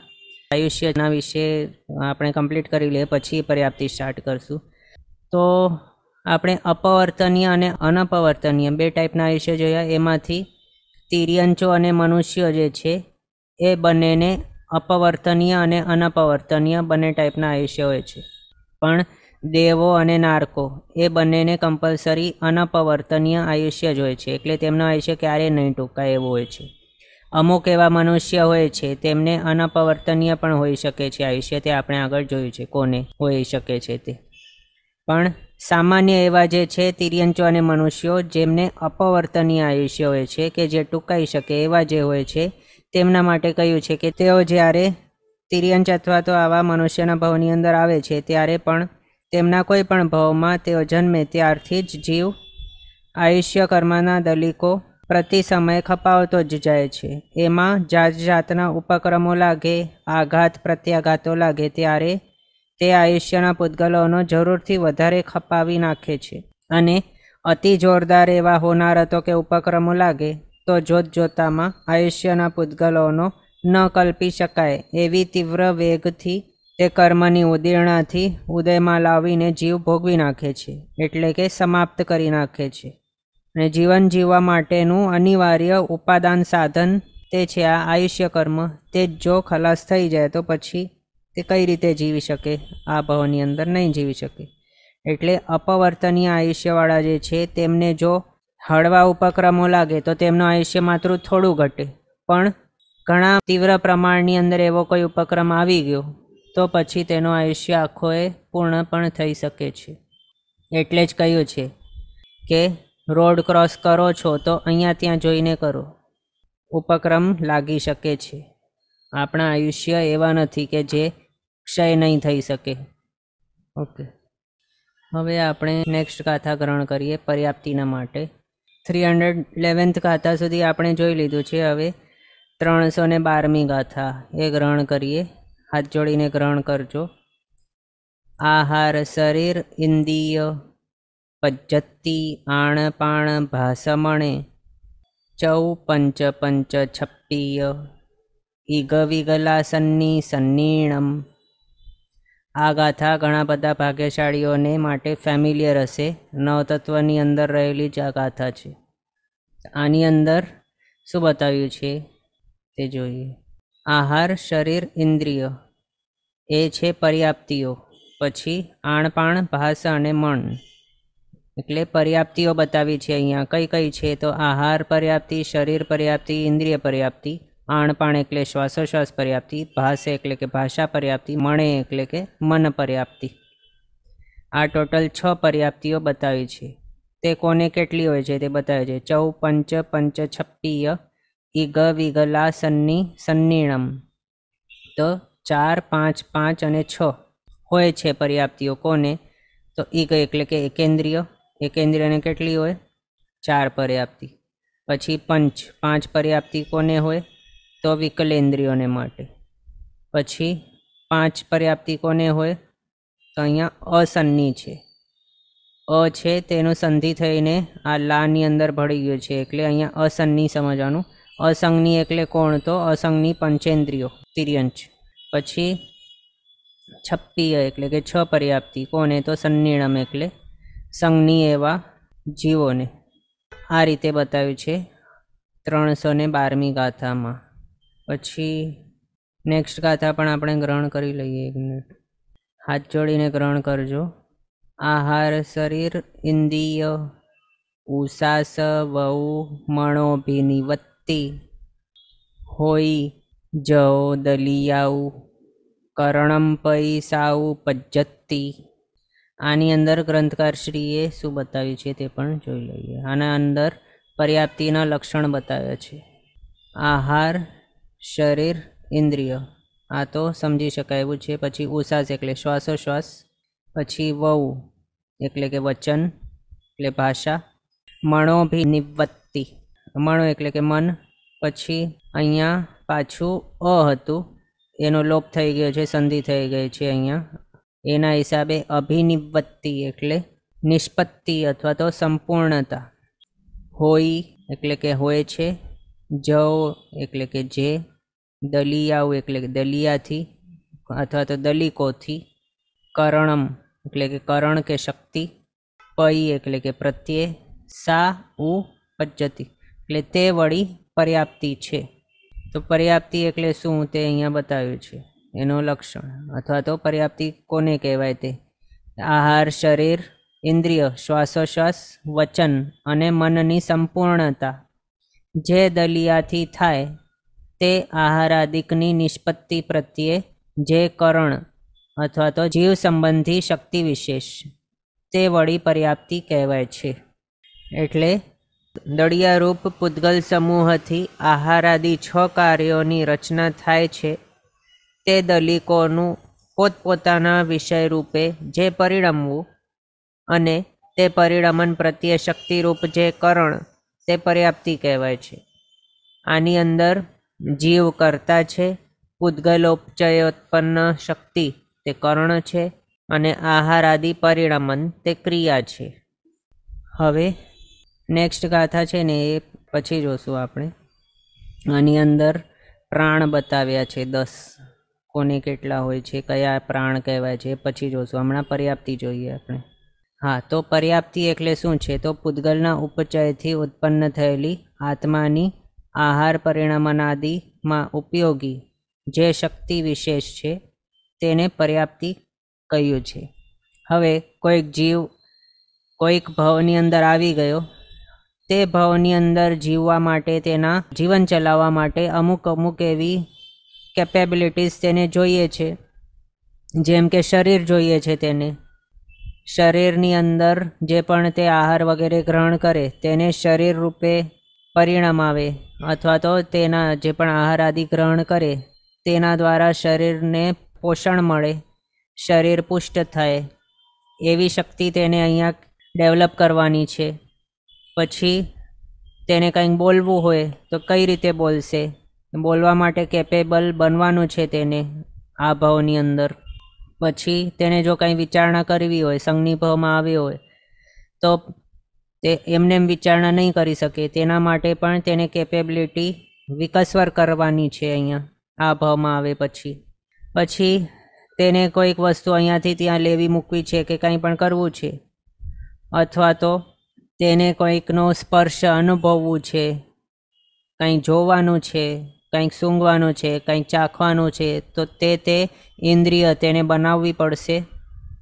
આયુષ્યના વિશે આપણે કમ્પ્લીટ કરી લઈએ પછી પર્યાપ્તિ સ્ટાર્ટ કરશું તો આપણે અપવર્તનીય અને અનપવર્તનીય બે ટાઈપના આયુષ્ય જોયા એમાંથી તિર્યંચો અને મનુષ્યો જે છે એ બંનેને અપવર્તનીય અને અનપવર્તનીય બંને ટાઈપના આયુષ્ય હોય છે પણ દેવો અને નારકો એ બંનેને કમ્પલસરી અનપવર્તનીય આયુષ્ય જ હોય છે એટલે તેમનું આયુષ્ય ક્યારેય નહીં ટૂંકાય એવું હોય છે અમુક એવા મનુષ્ય હોય છે તેમને અનપવર્તનીય પણ હોઈ શકે છે આયુષ્ય તે આપણે આગળ જોયું છે કોને હોઈ શકે છે તે પણ સામાન્ય એવા જે છે તિર્યંચો અને મનુષ્યો જેમને અપવર્તનીય આયુષ્ય હોય છે કે જે ટૂંકાઈ શકે એવા જે હોય છે તેમના માટે કહ્યું છે કે તેઓ જ્યારે તિર્યંચ અથવા તો આવા મનુષ્યના ભવની અંદર આવે છે ત્યારે પણ તેમના કોઈ પણ ભાવમાં તેઓ જન્મે ત્યારથી જ જીવ આયુષ્ય કર્મના દલિકો પ્રતિ સમયે ખપાવતો જ જાય છે એમાં જાત જાતના ઉપક્રમો લાગે આઘાત પ્રત્યાઘાતો લાગે ત્યારે તે આયુષ્યના પૂતગલોનો જરૂરથી વધારે ખપાવી નાખે છે અને અતિ જોરદાર એવા હોનાર હતો કે ઉપક્રમો લાગે તો જોત જોતામાં આયુષ્યના પૂતગલોનો ન કલ્પી શકાય એવી તીવ્ર વેગથી તે કર્મની ઉદીરણાથી ઉદયમાં લાવીને જીવ ભોગવી નાખે છે એટલે કે સમાપ્ત કરી નાખે છે અને જીવન જીવવા માટેનું અનિવાર્ય ઉપાદાન સાધન તે છે આ આયુષ્ય કર્મ તે જો ખલાસ થઈ જાય તો પછી તે કઈ રીતે જીવી શકે આ ભવની અંદર નહીં જીવી શકે એટલે અપવર્તનીય આયુષ્યવાળા જે છે તેમને જો હળવા ઉપક્રમો લાગે તો તેમનું આયુષ્ય માત્ર થોડું ઘટે પણ ઘણા તીવ્ર પ્રમાણની અંદર એવો કોઈ ઉપક્રમ આવી ગયો તો પછી તેનો આયુષ્ય આખોએ પૂર્ણ પણ થઈ શકે છે એટલે જ કહ્યું છે કે રોડ ક્રોસ કરો છો તો અહીંયા ત્યાં જોઈને કરો ઉપક્રમ લાગી શકે છે આપણા આયુષ્ય એવા નથી કે જે ક્ષય નહીં થઈ શકે ઓકે હવે આપણે નેક્સ્ટ ગાથા ગ્રહણ કરીએ પર્યાપ્તિના માટે થ્રી હંડ્રેડ ઇલેવન્થ ગાથા સુધી આપણે જોઈ લીધું છે હવે ત્રણસો ને બારમી ગાથા એ ગ્રહણ કરીએ હાથ જોડીને ગ્રહણ કરજો આહાર શરીર ઇન્દ્રિય પજ્જતિ આણપાણ ભાષમણે ચૌ પંચ પંચ છપ્પીય ઈગવિગલાસન્ની સન્નીણમ આ ગાથા ઘણા બધા ભાગ્યશાળીઓને માટે ફેમિલિયર હશે નવતત્વની અંદર રહેલી જ આ ગાથા છે આની અંદર શું બતાવ્યું છે તે જોઈએ આહાર શરીર ઇન્દ્રિય એ છે પર્યાપ્તિઓ પછી આણપાણ ભાષા અને મન એટલે પર્યાપ્તિઓ બતાવી છે અહીંયા કઈ કઈ છે તો આહાર પર્યાપ્તિ શરીર પર્યાપ્તિ ઇન્દ્રિય પર્યાપ્તિ આણપાણ એટલે શ્વાસોશ્વાસ પર્યાપ્તિ ભાષે એટલે કે ભાષા પર્યાપ્તિ મણે એટલે કે મન પર્યાપ્તિ આ ટોટલ છ પર્યાપ્તિઓ બતાવી છે તે કોને કેટલી હોય છે તે બતાવે છે ચૌ પંચ પંચ છપ્પીય ઇગ વિગલા સન્ની સન્નિણમ તો ચાર પાંચ પાંચ અને છ હોય છે પર્યાપ્તિઓ કોને તો ઇગ એટલે કે એકેન્દ્રીય એકેન્દ્રિયને કેટલી હોય ચાર પર્યાપ્તિ પછી પંચ પાંચ પર્યાપ્તિ કોને હોય તો વિકલેન્દ્રિયોને માટે પછી પાંચ પર્યાપ્તિ કોને હોય તો અહીંયા અસન્ની છે અ છે તેનું સંધિ થઈને આ લાની અંદર ભળી ગયું છે એટલે અહીંયા અસન્ની સમજવાનું અસંગની એટલે કોણ તો અસંગની પંચેન્દ્રિયો તિર્યંચ પછી છપ્પીય એટલે કે છ પર્યાપ્તિ કોને તો સન્નિણમ એટલે સંઘની એવા જીવોને આ રીતે બતાવ્યું છે ત્રણસો ને બારમી ગાથામાં પછી નેક્સ્ટ ગાથા પણ આપણે ગ્રહણ કરી લઈએ એક મિનિટ હાથ જોડીને ગ્રહણ કરજો આહાર શરીર ઇન્દ્રિય ઉષાસ વહુ મણો ભીનીવત તે હોઈ જઓ દલિયાઉ કરણમ પૈસાઉ પજ્જતિ આની અંદર ગ્રંથકારશ્રીએ શું બતાવ્યું છે તે પણ જોઈ લઈએ આના અંદર પર્યાપ્તિના લક્ષણ બતાવ્યા છે આહાર શરીર ઇન્દ્રિય આ તો સમજી શકાય એવું છે પછી ઉસાસ એટલે શ્વાસોશ્વાસ પછી વહુ એટલે કે વચન એટલે ભાષા મણોભિનિવત મણો એટલે કે મન પછી અહીંયા પાછું અ હતું એનો લોપ થઈ ગયો છે સંધિ થઈ ગઈ છે અહીંયા એના હિસાબે અભિનિવત્તિ એટલે નિષ્પત્તિ અથવા તો સંપૂર્ણતા હોઈ એટલે કે હોય છે જવ એટલે કે જે દલિયાઉ એટલે કે દલિયાથી અથવા તો દલિકોથી કરણમ એટલે કે કરણ કે શક્તિ પૈ એટલે કે પ્રત્યે સા ઉ પજ્જતિ એટલે તે વળી પર્યાપ્તિ છે તો પર્યાપ્તિ એટલે શું તે અહીંયા બતાવ્યું છે એનું લક્ષણ અથવા તો પર્યાપ્તિ કોને કહેવાય તે આહાર શરીર ઇન્દ્રિય શ્વાસોશ્વાસ વચન અને મનની સંપૂર્ણતા જે દલિયાથી થાય તે આહારાદિકની નિષ્પત્તિ પ્રત્યે જે કરણ અથવા તો જીવ સંબંધી શક્તિ વિશેષ તે વળી પર્યાપ્તિ કહેવાય છે એટલે દળિયારૂપ પૂતગલ સમૂહથી આહારાદિ છ કાર્યોની રચના થાય છે તે દલિકોનું પોતપોતાના વિષય રૂપે જે પરિણમવું અને તે પરિણમન પ્રત્યે શક્તિરૂપ જે કરણ તે પર્યાપ્તિ કહેવાય છે આની અંદર જીવ કરતા છે ઉત્પન્ન શક્તિ તે કર્ણ છે અને આહાર આદિ પરિણમન તે ક્રિયા છે હવે નેક્સ્ટ ગાથા છે ને એ પછી જોશું આપણે આની અંદર પ્રાણ બતાવ્યા છે દસ કોને કેટલા હોય છે કયા પ્રાણ કહેવાય છે પછી જોશું હમણાં પર્યાપ્તિ જોઈએ આપણે હા તો પર્યાપ્તિ એટલે શું છે તો પૂતગલના ઉપચયથી ઉત્પન્ન થયેલી આત્માની આહાર પરિણામનાદિમાં ઉપયોગી જે શક્તિ વિશેષ છે તેને પર્યાપ્તિ કહ્યું છે હવે કોઈક જીવ કોઈક ભાવની અંદર આવી ગયો તે ભાવની અંદર જીવવા માટે તેના જીવન ચલાવવા માટે અમુક અમુક એવી કેપેબિલિટીઝ તેને જોઈએ છે જેમ કે શરીર જોઈએ છે તેને શરીરની અંદર જે પણ તે આહાર વગેરે ગ્રહણ કરે તેને શરીર રૂપે પરિણામ આવે અથવા તો તેના જે પણ આહાર આદિ ગ્રહણ કરે તેના દ્વારા શરીરને પોષણ મળે શરીર પુષ્ટ થાય એવી શક્તિ તેને અહીંયા ડેવલપ કરવાની છે પછી તેને કંઈક બોલવું હોય તો કઈ રીતે બોલશે બોલવા માટે કેપેબલ બનવાનું છે તેને આ ભાવની અંદર પછી તેને જો કંઈ વિચારણા કરવી હોય સંઘની ભાવમાં આવી હોય તો તે એમને એમ વિચારણા નહીં કરી શકે તેના માટે પણ તેને કેપેબિલિટી વિકસવર કરવાની છે અહીંયા આ ભાવમાં આવે પછી પછી તેને કોઈક વસ્તુ અહીંયાથી ત્યાં લેવી મૂકવી છે કે કંઈ પણ કરવું છે અથવા તો તેને કંઈકનો સ્પર્શ અનુભવવું છે કંઈક જોવાનું છે કંઈક સૂંઘવાનું છે કંઈક ચાખવાનું છે તો તે તે ઇન્દ્રિય તેને બનાવવી પડશે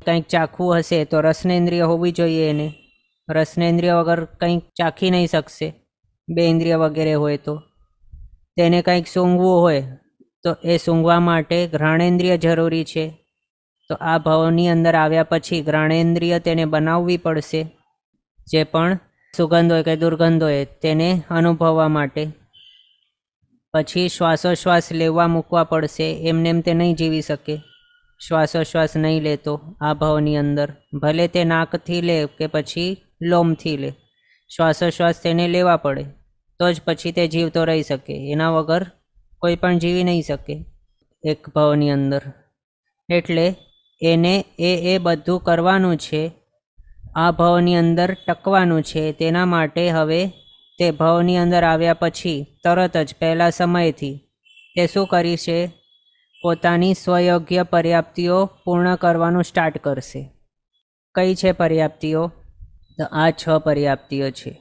કંઈક ચાખવું હશે તો રસનેન્દ્રિય હોવી જોઈએ એને રસનેન્દ્રિય વગર કંઈક ચાખી નહીં શકશે બે ઇન્દ્રિય વગેરે હોય તો તેને કંઈક સૂંઘવું હોય તો એ સૂંઘવા માટે ઘ્રાણેન્દ્રિય જરૂરી છે તો આ ભાવની અંદર આવ્યા પછી ઘ્રાણેન્દ્રિય તેને બનાવવી પડશે જે પણ સુગંધ હોય કે દુર્ગંધ હોય તેને અનુભવવા માટે પછી શ્વાસોશ્વાસ લેવા મૂકવા પડશે એમને એમ તે નહીં જીવી શકે શ્વાસોશ્વાસ નહીં લેતો આ ભાવની અંદર ભલે તે નાકથી લે કે પછી લોમથી લે શ્વાસોશ્વાસ તેને લેવા પડે તો જ પછી તે જીવતો રહી શકે એના વગર કોઈ પણ જીવી નહીં શકે એક ભાવની અંદર એટલે એને એ એ બધું કરવાનું છે આ ભાવની અંદર ટકવાનું છે તેના માટે હવે તે ભાવની અંદર આવ્યા પછી તરત જ પહેલાં સમયથી તે શું કરી છે પોતાની સ્વયોગ્ય પર્યાપ્તિઓ પૂર્ણ કરવાનું સ્ટાર્ટ કરશે કઈ છે પર્યાપ્તિઓ તો આ છ પર્યાપ્તિઓ છે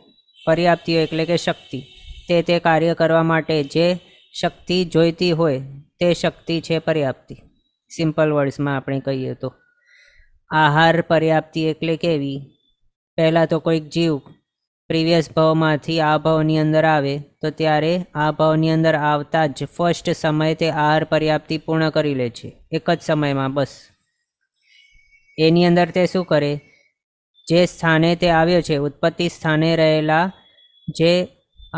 પર્યાપ્તિઓ એટલે કે શક્તિ તે તે કાર્ય કરવા માટે જે શક્તિ જોઈતી હોય તે શક્તિ છે પર્યાપ્તિ સિમ્પલ વર્ડ્સમાં આપણે કહીએ તો આહાર પર્યાપ્તિ એટલે કેવી પહેલાં તો કોઈક જીવ પ્રીવિયસ ભાવમાંથી આ ભાવની અંદર આવે તો ત્યારે આ ભાવની અંદર આવતા જ ફર્સ્ટ સમયે તે આહાર પર્યાપ્તિ પૂર્ણ કરી લે છે એક જ સમયમાં બસ એની અંદર તે શું કરે જે સ્થાને તે આવ્યો છે ઉત્પત્તિ સ્થાને રહેલા જે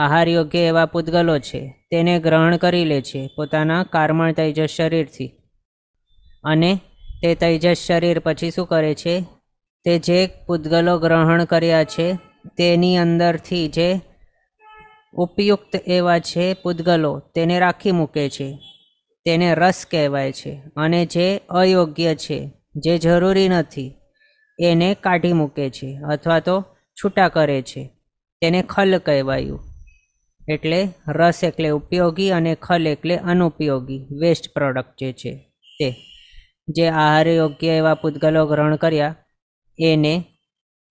આહાર યોગ્ય એવા પૂતગલો છે તેને ગ્રહણ કરી લે છે પોતાના કારમણ તેજસ શરીરથી અને તે તૈજસ શરીર પછી શું કરે છે તે જે પૂતગલો ગ્રહણ કર્યા છે તેની અંદરથી જે ઉપયુક્ત એવા છે પૂતગલો તેને રાખી મૂકે છે તેને રસ કહેવાય છે અને જે અયોગ્ય છે જે જરૂરી નથી એને કાઢી મૂકે છે અથવા તો છૂટા કરે છે તેને ખલ કહેવાયું એટલે રસ એટલે ઉપયોગી અને ખલ એટલે અનુપયોગી વેસ્ટ પ્રોડક્ટ જે છે તે જે આહાર યોગ્ય એવા પૂતગલો ગ્રહણ કર્યા એને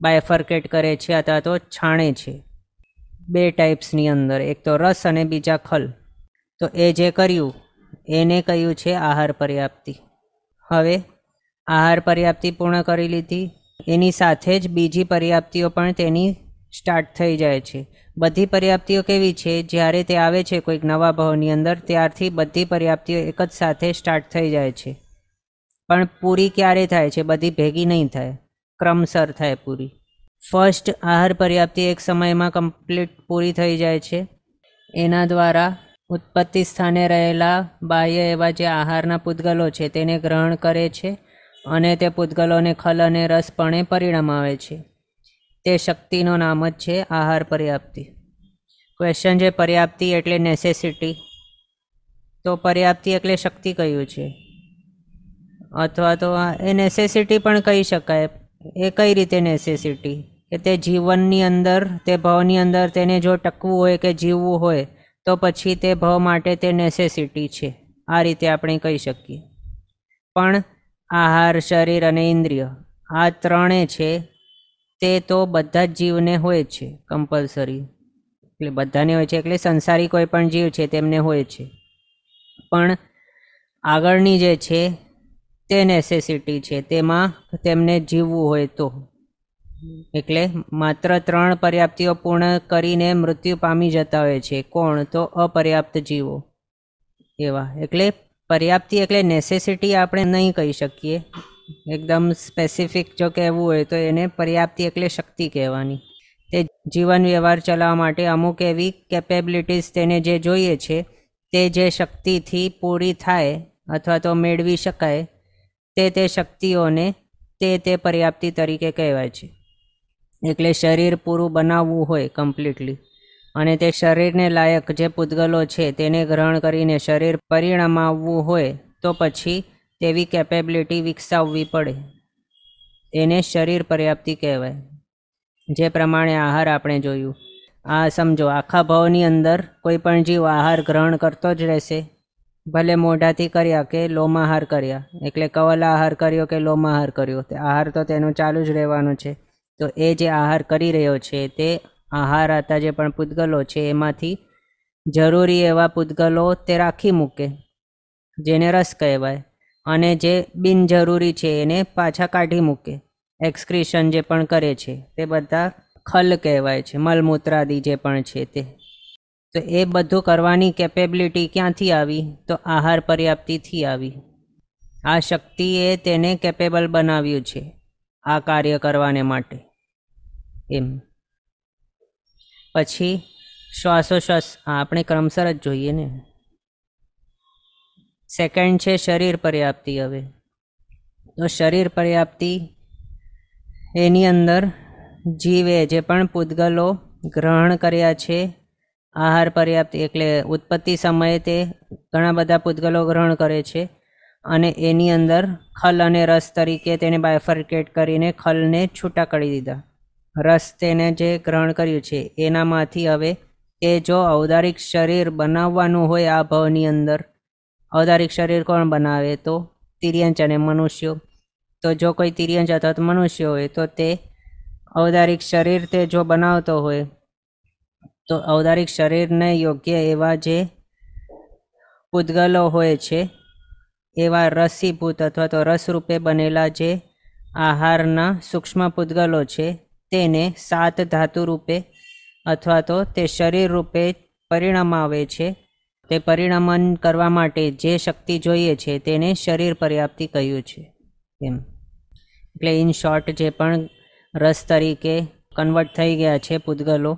બાયફર્કેટ કરે છે અથવા તો છાણે છે બે ટાઈપ્સની અંદર એક તો રસ અને બીજા ખલ તો એ જે કર્યું એને કહ્યું છે આહાર પર્યાપ્તિ હવે આહાર પર્યાપ્તિ પૂર્ણ કરી લીધી એની સાથે જ બીજી પર્યાપ્તિઓ પણ તેની સ્ટાર્ટ થઈ જાય છે બધી પર્યાપ્તિઓ કેવી છે જ્યારે તે આવે છે કોઈક નવા ભાવની અંદર ત્યારથી બધી પર્યાપ્તિઓ એક જ સાથે સ્ટાર્ટ થઈ જાય છે પણ પૂરી ક્યારે થાય છે બધી ભેગી નહીં થાય ક્રમસર થાય પૂરી ફર્સ્ટ આહાર પર્યાપ્તિ એક સમયમાં કમ્પ્લીટ પૂરી થઈ જાય છે એના દ્વારા ઉત્પત્તિ સ્થાને રહેલા બાહ્ય એવા જે આહારના પૂતગલો છે તેને ગ્રહણ કરે છે અને તે પૂતગલોને ખલ અને રસપણે પરિણામ આવે છે તે શક્તિનો નામ જ છે આહાર પર્યાપ્તિ ક્વેશ્ચન છે પર્યાપ્તિ એટલે નેસેસિટી તો પર્યાપ્તિ એટલે શક્તિ કયું છે અથવા તો એ નેસેસિટી પણ કહી શકાય એ કઈ રીતે નેસેસિટી કે તે જીવનની અંદર તે ભાવની અંદર તેને જો ટકવું હોય કે જીવવું હોય તો પછી તે ભાવ માટે તે નેસેસિટી છે આ રીતે આપણે કહી શકીએ પણ આહાર શરીર અને ઇન્દ્રિય આ ત્રણે છે તે તો બધા જ જીવને હોય છે કમ્પલસરી એટલે બધાને હોય છે એટલે સંસારી કોઈ પણ જીવ છે તેમને હોય છે પણ આગળની જે છે તે નેસેસિટી છે તેમાં તેમને જીવવું હોય તો એટલે માત્ર ત્રણ પર્યાપ્તિઓ પૂર્ણ કરીને મૃત્યુ પામી જતા હોય છે કોણ તો અપર્યાપ્ત જીવો એવા એટલે પર્યાપ્તિ એટલે નેસેસિટી આપણે નહીં કહી શકીએ એકદમ સ્પેસિફિક જો કહેવું હોય તો એને પર્યાપ્તિ એટલે શક્તિ કહેવાની તે જીવન વ્યવહાર ચલાવવા માટે અમુક એવી કેપેબિલિટીઝ તેને જે જોઈએ છે તે જે શક્તિથી પૂરી થાય અથવા તો મેળવી શકાય તે તે શક્તિઓને તે તે પર્યાપ્તિ તરીકે કહેવાય છે એટલે શરીર પૂરું બનાવવું હોય કમ્પ્લીટલી અને તે શરીરને લાયક જે પૂતગલો છે તેને ગ્રહણ કરીને શરીર પરિણમાવવું હોય તો પછી તેવી કેપેબિલિટી વિકસાવવી પડે એને શરીર પર્યાપ્તિ કહેવાય જે પ્રમાણે આહાર આપણે જોયું આ સમજો આખા ભાવની અંદર કોઈ પણ જીવ આહાર ગ્રહણ કરતો જ રહેશે ભલે મોઢાથી કર્યા કે લોમાહાર કર્યા એટલે કવલ આહાર કર્યો કે લોમાહાર કર્યો તે આહાર તો તેનો ચાલુ જ રહેવાનો છે તો એ જે આહાર કરી રહ્યો છે તે આહાર હતા જે પણ પૂતગલો છે એમાંથી જરૂરી એવા પૂતગલો તે રાખી મૂકે જેને રસ કહેવાય અને જે બિનજરૂરી છે એને પાછા કાઢી મૂકે એક્સક્રિશન જે પણ કરે છે તે બધા ખલ કહેવાય છે મલમૂત્રાદિ જે પણ છે તે તો એ બધું કરવાની કેપેબિલિટી ક્યાંથી આવી તો આહાર પર્યાપ્તિથી આવી આ શક્તિએ તેને કેપેબલ બનાવ્યું છે આ કાર્ય કરવાને માટે એમ પછી શ્વાસોશ્વાસ આપણે ક્રમસર જ જોઈએ ને સેકન્ડ છે શરીર પર્યાપ્તિ હવે તો શરીર પર્યાપ્તિ એની અંદર જીવે જે પણ પૂદગલો ગ્રહણ કર્યા છે આહાર પર્યાપ્ત એટલે ઉત્પત્તિ સમયે તે ઘણા બધા પૂતગલો ગ્રહણ કરે છે અને એની અંદર ખલ અને રસ તરીકે તેને બાયફર્કેટ કરીને ખલને છૂટા કરી દીધા રસ તેને જે ગ્રહણ કર્યું છે એનામાંથી હવે એ જો ઔદારિક શરીર બનાવવાનું હોય આ ભવની અંદર ઔદારિક શરીર કોણ બનાવે તો તિર્યંચ અને મનુષ્યો તો જો કોઈ તિર્યંચ અથવા મનુષ્ય હોય તો તે ઔદારિક શરીર તે જો બનાવતો હોય તો ઔદારિક શરીરને યોગ્ય એવા જે પૂતગલો હોય છે એવા રસીભૂત અથવા તો રસરૂપે બનેલા જે આહારના સૂક્ષ્મ પૂતગલો છે તેને સાત ધાતુ રૂપે અથવા તો તે શરીર રૂપે આવે છે તે પરિણમન કરવા માટે જે શક્તિ જોઈએ છે તેને શરીર પર્યાપ્તિ કહ્યું છે એમ એટલે ઇન શોર્ટ જે પણ રસ તરીકે કન્વર્ટ થઈ ગયા છે પૂતગલો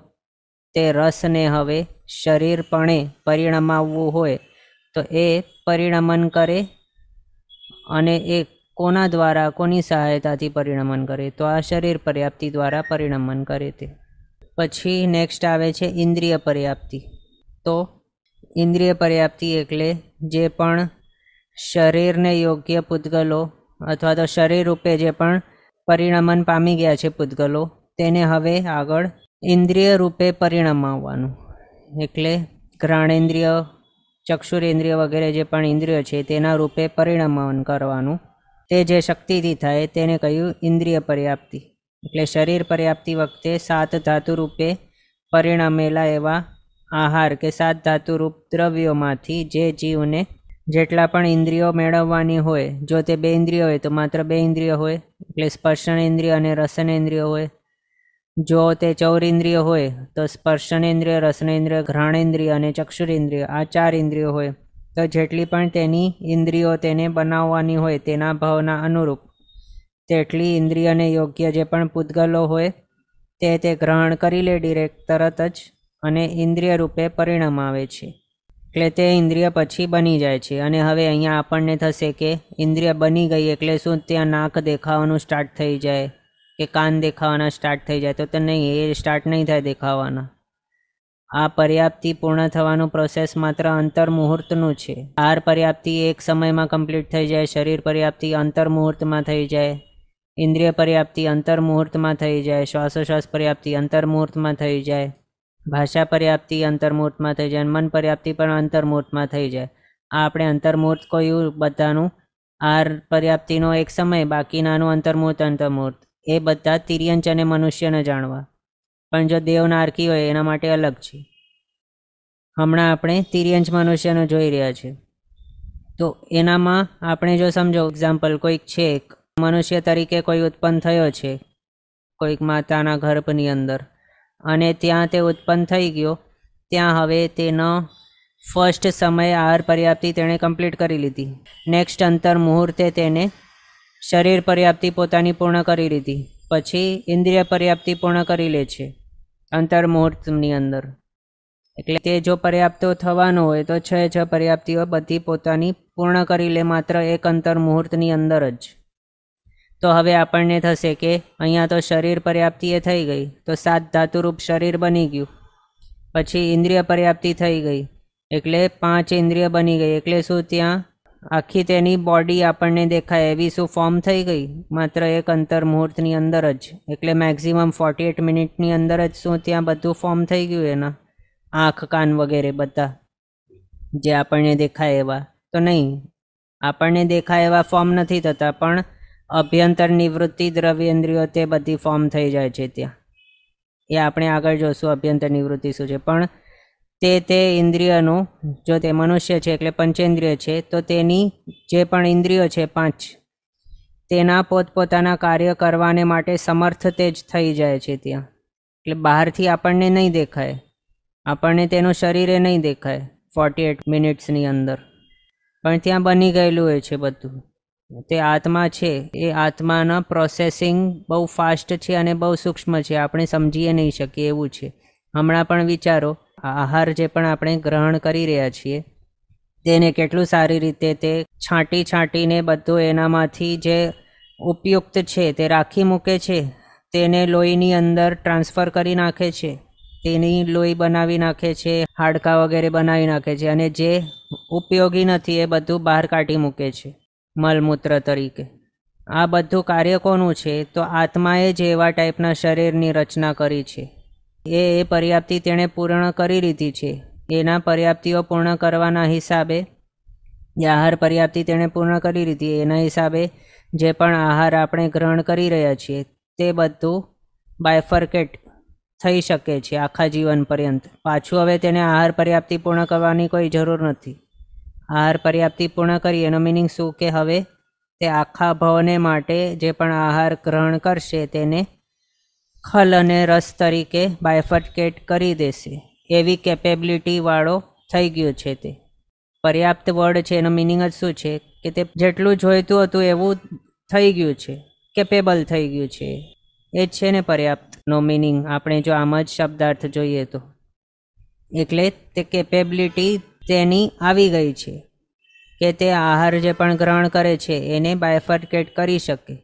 તે રસને હવે શરીરપણે પરિણમાવવું હોય તો એ પરિણમન કરે અને એ કોના દ્વારા કોની સહાયતાથી પરિણમન કરે તો આ શરીર પર્યાપ્તિ દ્વારા પરિણમન કરે તે પછી નેક્સ્ટ આવે છે ઇન્દ્રિય પર્યાપ્તિ તો ઇન્દ્રિય પર્યાપ્તિ એટલે જે પણ શરીરને યોગ્ય પૂતગલો અથવા તો શરીર રૂપે જે પણ પરિણમન પામી ગયા છે પૂતગલો તેને હવે આગળ ઇન્દ્રિય રૂપે પરિણમાવવાનું એટલે ઘ્રાણેન્દ્રિય ચક્ષુરેન્દ્રિય વગેરે જે પણ ઇન્દ્રિય છે તેના રૂપે પરિણમન કરવાનું તે જે શક્તિથી થાય તેને કહ્યું ઇન્દ્રિય પર્યાપ્તિ એટલે શરીર પર્યાપ્તિ વખતે સાત ધાતુ રૂપે પરિણમેલા એવા આહાર કે સાત ધાતુરૂપ દ્રવ્યોમાંથી જે જીવને જેટલા પણ ઇન્દ્રિયો મેળવવાની હોય જો તે બે ઇન્દ્રિય હોય તો માત્ર બે ઇન્દ્રિય હોય એટલે સ્પર્શન ઇન્દ્રિય અને રસન ઇન્દ્રિય હોય જો તે ચૌર ઇન્દ્રિય હોય તો સ્પર્શનેન્દ્રિય રસનેન્દ્રિય ઘ્રાણેન્દ્રિય અને ચક્ષુરેન્દ્રિય આ ચાર ઇન્દ્રિયો હોય તો જેટલી પણ તેની ઇન્દ્રિયો તેને બનાવવાની હોય તેના ભાવના અનુરૂપ તેટલી ઇન્દ્રિયને યોગ્ય જે પણ પૂતગલો હોય તે તે ગ્રહણ કરી લે ડિરેક્ટ તરત જ અને ઇન્દ્રિય રૂપે પરિણામ આવે છે એટલે તે ઇન્દ્રિય પછી બની જાય છે અને હવે અહીંયા આપણને થશે કે ઇન્દ્રિય બની ગઈ એટલે શું ત્યાં નાક દેખાવાનું સ્ટાર્ટ થઈ જાય કે કાન દેખાવાના સ્ટાર્ટ થઈ જાય તો તો નહીં એ સ્ટાર્ટ નહીં થાય દેખાવાના આ પર્યાપ્તિ પૂર્ણ થવાનું પ્રોસેસ માત્ર અંતર મુહૂર્તનું છે આર પર્યાપ્તિ એક સમયમાં કમ્પ્લીટ થઈ જાય શરીર પર્યાપ્તિ અંતર મુહૂર્તમાં થઈ જાય ઇન્દ્રિય પર્યાપ્તિ અંતર મુહૂર્તમાં થઈ જાય શ્વાસોશ્વાસ પર્યાપ્તિ અંતર મુહૂર્તમાં થઈ જાય ભાષા પર્યાપ્તિ અંતર્મૂર્તમાં થઈ જાય મન પર્યાપ્તિ પણ અંતર્મૂર્તમાં થઈ જાય આ આપણે અંતર્મૂર્ત કહ્યું બધાનું આર પર્યાપ્તિનો એક સમય બાકીનાનું અંતર્મૂર્ત અંતર્મૂર્ત એ બધા તિર્યંચ અને મનુષ્યને જાણવા પણ જો દેવનારકી હોય એના માટે અલગ છે હમણાં આપણે તિર્યંચ મનુષ્યને જોઈ રહ્યા છીએ તો એનામાં આપણે જો સમજો એક્ઝામ્પલ કોઈક છે મનુષ્ય તરીકે કોઈ ઉત્પન્ન થયો છે કોઈક માતાના ગર્ભની અંદર અને ત્યાં તે ઉત્પન્ન થઈ ગયો ત્યાં હવે તેનો ફર્સ્ટ સમય આહાર પર્યાપ્તિ તેણે કમ્પ્લીટ કરી લીધી નેક્સ્ટ અંતર મુહૂર્તે તેને શરીર પર્યાપ્તિ પોતાની પૂર્ણ કરી લીધી પછી ઇન્દ્રિય પર્યાપ્તિ પૂર્ણ કરી લે છે અંતર મુહૂર્તની અંદર એટલે તે જો પર્યાપ્તો થવાનો હોય તો છ છ પર્યાપ્તિઓ બધી પોતાની પૂર્ણ કરી લે માત્ર એક અંતર મુહૂર્તની અંદર જ તો હવે આપણને થશે કે અહીંયા તો શરીર પર્યાપ્તિ એ થઈ ગઈ તો સાત ધાતુરૂપ શરીર બની ગયું પછી ઇન્દ્રિય પર્યાપ્તિ થઈ ગઈ એટલે પાંચ ઇન્દ્રિય બની ગઈ એટલે શું ત્યાં આખી તેની બોડી આપણને દેખાય એવી શું ફોર્મ થઈ ગઈ માત્ર એક અંતર મુહૂર્તની અંદર જ એટલે મેક્ઝિમમ ફોર્ટી એટ મિનિટની અંદર જ શું ત્યાં બધું ફોર્મ થઈ ગયું એના આંખ કાન વગેરે બધા જે આપણને દેખાય એવા તો નહીં આપણને દેખાય એવા ફોર્મ નથી થતા પણ અભ્યંતર નિવૃત્તિ દ્રવ્યેન્દ્રિયો તે બધી ફોર્મ થઈ જાય છે ત્યાં એ આપણે આગળ જોશું અભ્યંતર નિવૃત્તિ શું છે પણ તે તે ઇન્દ્રિયનું જો તે મનુષ્ય છે એટલે પંચેન્દ્રિય છે તો તેની જે પણ ઇન્દ્રિયો છે પાંચ તેના પોતપોતાના કાર્ય કરવાને માટે સમર્થ તે જ થઈ જાય છે ત્યાં એટલે બહારથી આપણને નહીં દેખાય આપણને તેનું શરીરે નહીં દેખાય ફોર્ટી એટ મિનિટ્સની અંદર પણ ત્યાં બની ગયેલું હોય છે બધું તે આત્મા છે એ આત્માના પ્રોસેસિંગ બહુ ફાસ્ટ છે અને બહુ સૂક્ષ્મ છે આપણે સમજીએ નહીં શકીએ એવું છે હમણાં પણ વિચારો આહાર જે પણ આપણે ગ્રહણ કરી રહ્યા છીએ તેને કેટલું સારી રીતે તે છાંટી છાંટીને બધું એનામાંથી જે ઉપયુક્ત છે તે રાખી મૂકે છે તેને લોહીની અંદર ટ્રાન્સફર કરી નાખે છે તેની લોહી બનાવી નાખે છે હાડકાં વગેરે બનાવી નાખે છે અને જે ઉપયોગી નથી એ બધું બહાર કાઢી મૂકે છે મલમૂત્ર તરીકે આ બધું કાર્ય કોનું છે તો આત્માએ જ એવા ટાઈપના શરીરની રચના કરી છે એ એ પર્યાપ્તિ તેણે પૂર્ણ કરી લીધી છે એના પર્યાપ્તિઓ પૂર્ણ કરવાના હિસાબે આહાર પર્યાપ્તિ તેણે પૂર્ણ કરી લીધી એના હિસાબે જે પણ આહાર આપણે ગ્રહણ કરી રહ્યા છીએ તે બધું બાયફર્કેટ થઈ શકે છે આખા જીવન પર્યંત પાછું હવે તેને આહાર પર્યાપ્તિ પૂર્ણ કરવાની કોઈ જરૂર નથી આહાર પર્યાપ્તિ પૂર્ણ કરી એનો મિનિંગ શું કે હવે તે આખા ભવને માટે જે પણ આહાર ગ્રહણ કરશે તેને ખલ અને રસ તરીકે બાયફટકેટ કરી દેશે એવી કેપેબિલિટીવાળો થઈ ગયો છે તે પર્યાપ્ત વર્ડ છે એનો મિનિંગ જ શું છે કે તે જેટલું જોઈતું હતું એવું થઈ ગયું છે કેપેબલ થઈ ગયું છે એ જ છે ને પર્યાપ્તનો મિનિંગ આપણે જો આમ જ શબ્દાર્થ જોઈએ તો એટલે તે કેપેબિલિટી તેની આવી ગઈ છે કે તે આહાર જે પણ ગ્રહણ કરે છે એને બાયફર્કેટ કરી શકે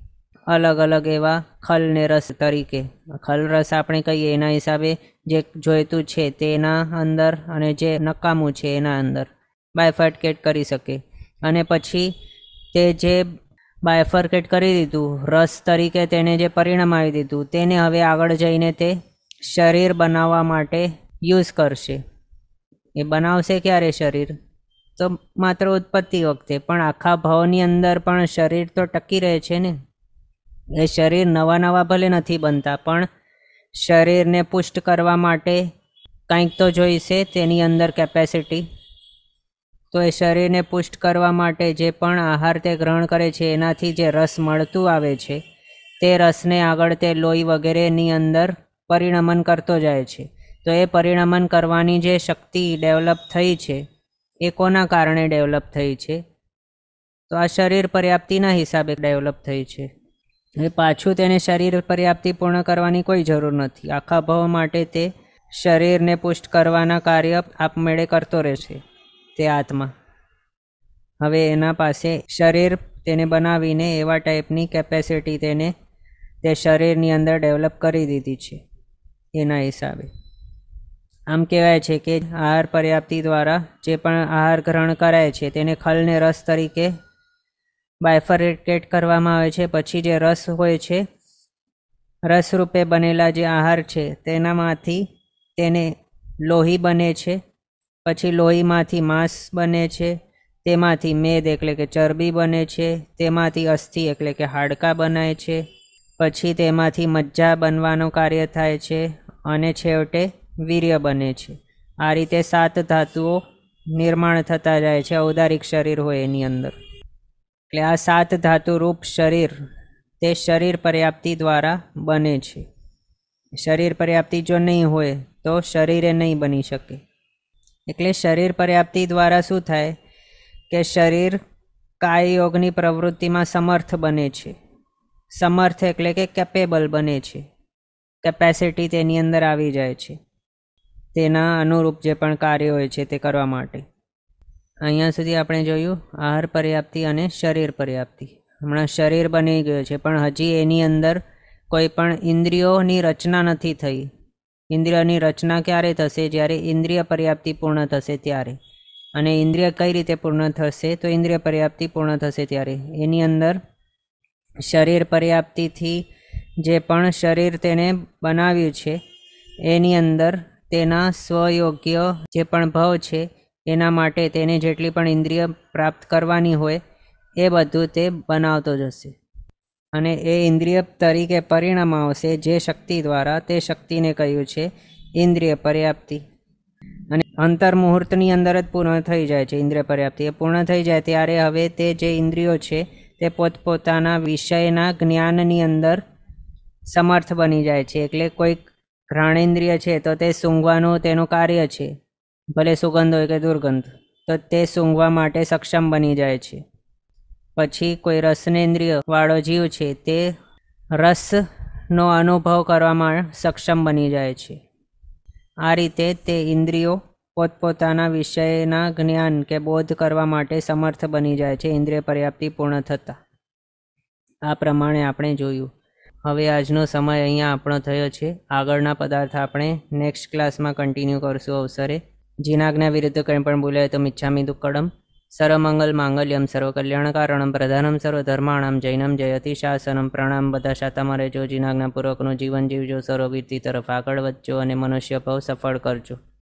અલગ અલગ એવા ખલને રસ તરીકે ખલ રસ આપણે કહીએ એના હિસાબે જે જોઈતું છે તેના અંદર અને જે નકામું છે એના અંદર બાયફર્કેટ કરી શકે અને પછી તે જે બાયફર્કેટ કરી દીધું રસ તરીકે તેને જે પરિણામ આવી દીધું તેને હવે આગળ જઈને તે શરીર બનાવવા માટે યુઝ કરશે એ બનાવશે ક્યારે શરીર તો માત્ર ઉત્પત્તિ વખતે પણ આખા ભાવની અંદર પણ શરીર તો ટકી રહે છે ને એ શરીર નવા નવા ભલે નથી બનતા પણ શરીરને પુષ્ટ કરવા માટે કંઈક તો જોઈશે તેની અંદર કેપેસિટી તો એ શરીરને પુષ્ટ કરવા માટે જે પણ આહાર તે ગ્રહણ કરે છે એનાથી જે રસ મળતું આવે છે તે રસને આગળ તે લોહી વગેરેની અંદર પરિણમન કરતો જાય છે તો એ પરિણમન કરવાની જે શક્તિ ડેવલપ થઈ છે એ કોના કારણે ડેવલપ થઈ છે તો આ શરીર પર્યાપ્તિના હિસાબે ડેવલપ થઈ છે પાછું તેને શરીર પર્યાપ્તિ પૂર્ણ કરવાની કોઈ જરૂર નથી આખા ભવ માટે તે શરીરને પુષ્ટ કરવાના કાર્ય આપમેળે કરતો રહેશે તે આત્મા હવે એના પાસે શરીર તેને બનાવીને એવા ટાઈપની કેપેસિટી તેને તે શરીરની અંદર ડેવલપ કરી દીધી છે એના હિસાબે આમ કહેવાય છે કે આહાર પર્યાપ્તિ દ્વારા જે પણ આહાર ગ્રહણ કરાય છે તેને ખલને રસ તરીકે બાયફરેકેટ કરવામાં આવે છે પછી જે રસ હોય છે રસરૂપે બનેલા જે આહાર છે તેનામાંથી તેને લોહી બને છે પછી લોહીમાંથી માંસ બને છે તેમાંથી મેદ એટલે કે ચરબી બને છે તેમાંથી અસ્થિ એટલે કે હાડકા બનાય છે પછી તેમાંથી મજ્જા બનવાનું કાર્ય થાય છે અને છેવટે વીર્ય બને છે આ રીતે સાત ધાતુઓ નિર્માણ થતા જાય છે ઔદારિક શરીર હોય એની અંદર એટલે આ સાત ધાતુરૂપ શરીર તે શરીર પર્યાપ્તિ દ્વારા બને છે શરીર પર્યાપ્તિ જો નહીં હોય તો શરીરે નહીં બની શકે એટલે શરીર પર્યાપ્તિ દ્વારા શું થાય કે શરીર કાયયોગની પ્રવૃત્તિમાં સમર્થ બને છે સમર્થ એટલે કે કેપેબલ બને છે કેપેસિટી તેની અંદર આવી જાય છે તેના અનુરૂપ જે પણ કાર્ય હોય છે તે કરવા માટે અહીંયા સુધી આપણે જોયું આહાર પર્યાપ્તિ અને શરીર પર્યાપ્તિ હમણાં શરીર બની ગયું છે પણ હજી એની અંદર કોઈ પણ ઇન્દ્રિયોની રચના નથી થઈ ઇન્દ્રિયોની રચના ક્યારે થશે જ્યારે ઇન્દ્રિય પર્યાપ્તિ પૂર્ણ થશે ત્યારે અને ઇન્દ્રિય કઈ રીતે પૂર્ણ થશે તો ઇન્દ્રિય પર્યાપ્તિ પૂર્ણ થશે ત્યારે એની અંદર શરીર પર્યાપ્તિથી જે પણ શરીર તેને બનાવ્યું છે એની અંદર તેના સ્વયોગ્ય જે પણ ભાવ છે એના માટે તેને જેટલી પણ ઇન્દ્રિય પ્રાપ્ત કરવાની હોય એ બધું તે બનાવતો જશે અને એ ઇન્દ્રિય તરીકે પરિણામ આવશે જે શક્તિ દ્વારા તે શક્તિને કહ્યું છે ઇન્દ્રિય પર્યાપ્તિ અને અંતર મુહૂર્તની અંદર જ પૂર્ણ થઈ જાય છે ઇન્દ્રિય પર્યાપ્તિ એ પૂર્ણ થઈ જાય ત્યારે હવે તે જે ઇન્દ્રિયો છે તે પોતપોતાના વિષયના જ્ઞાનની અંદર સમર્થ બની જાય છે એટલે કોઈક ઘ્રાણેન્દ્રિય છે તો તે સૂંઘવાનું તેનું કાર્ય છે ભલે સુગંધ હોય કે દુર્ગંધ તો તે સૂંઘવા માટે સક્ષમ બની જાય છે પછી કોઈ રસનેન્દ્રિય વાળો જીવ છે તે રસનો અનુભવ કરવામાં સક્ષમ બની જાય છે આ રીતે તે ઇન્દ્રિયો પોતપોતાના વિષયના જ્ઞાન કે બોધ કરવા માટે સમર્થ બની જાય છે ઇન્દ્રિય પર્યાપ્તિ પૂર્ણ થતાં આ પ્રમાણે આપણે જોયું હવે આજનો સમય અહીંયા આપણો થયો છે આગળના પદાર્થ આપણે નેક્સ્ટ ક્લાસમાં કન્ટિન્યુ કરશું અવસરે જીનાજ્ઞા વિરુદ્ધ કંઈ પણ બોલે તો મિચ્છામી દુક્કડમ સર્વમંગલ માંગલ્યમ સર્વકલ્યાણકારણમ પ્રધાનમ સર્વધર્માણમ જૈનમ જયતિ શાસનમ પ્રણામ બધા શાતા રહેજો જીનાજ્ઞાપૂર્વકનું જીવન જીવજો સર્વકીર્તિ તરફ આગળ વધજો અને મનુષ્ય ભવ સફળ કરજો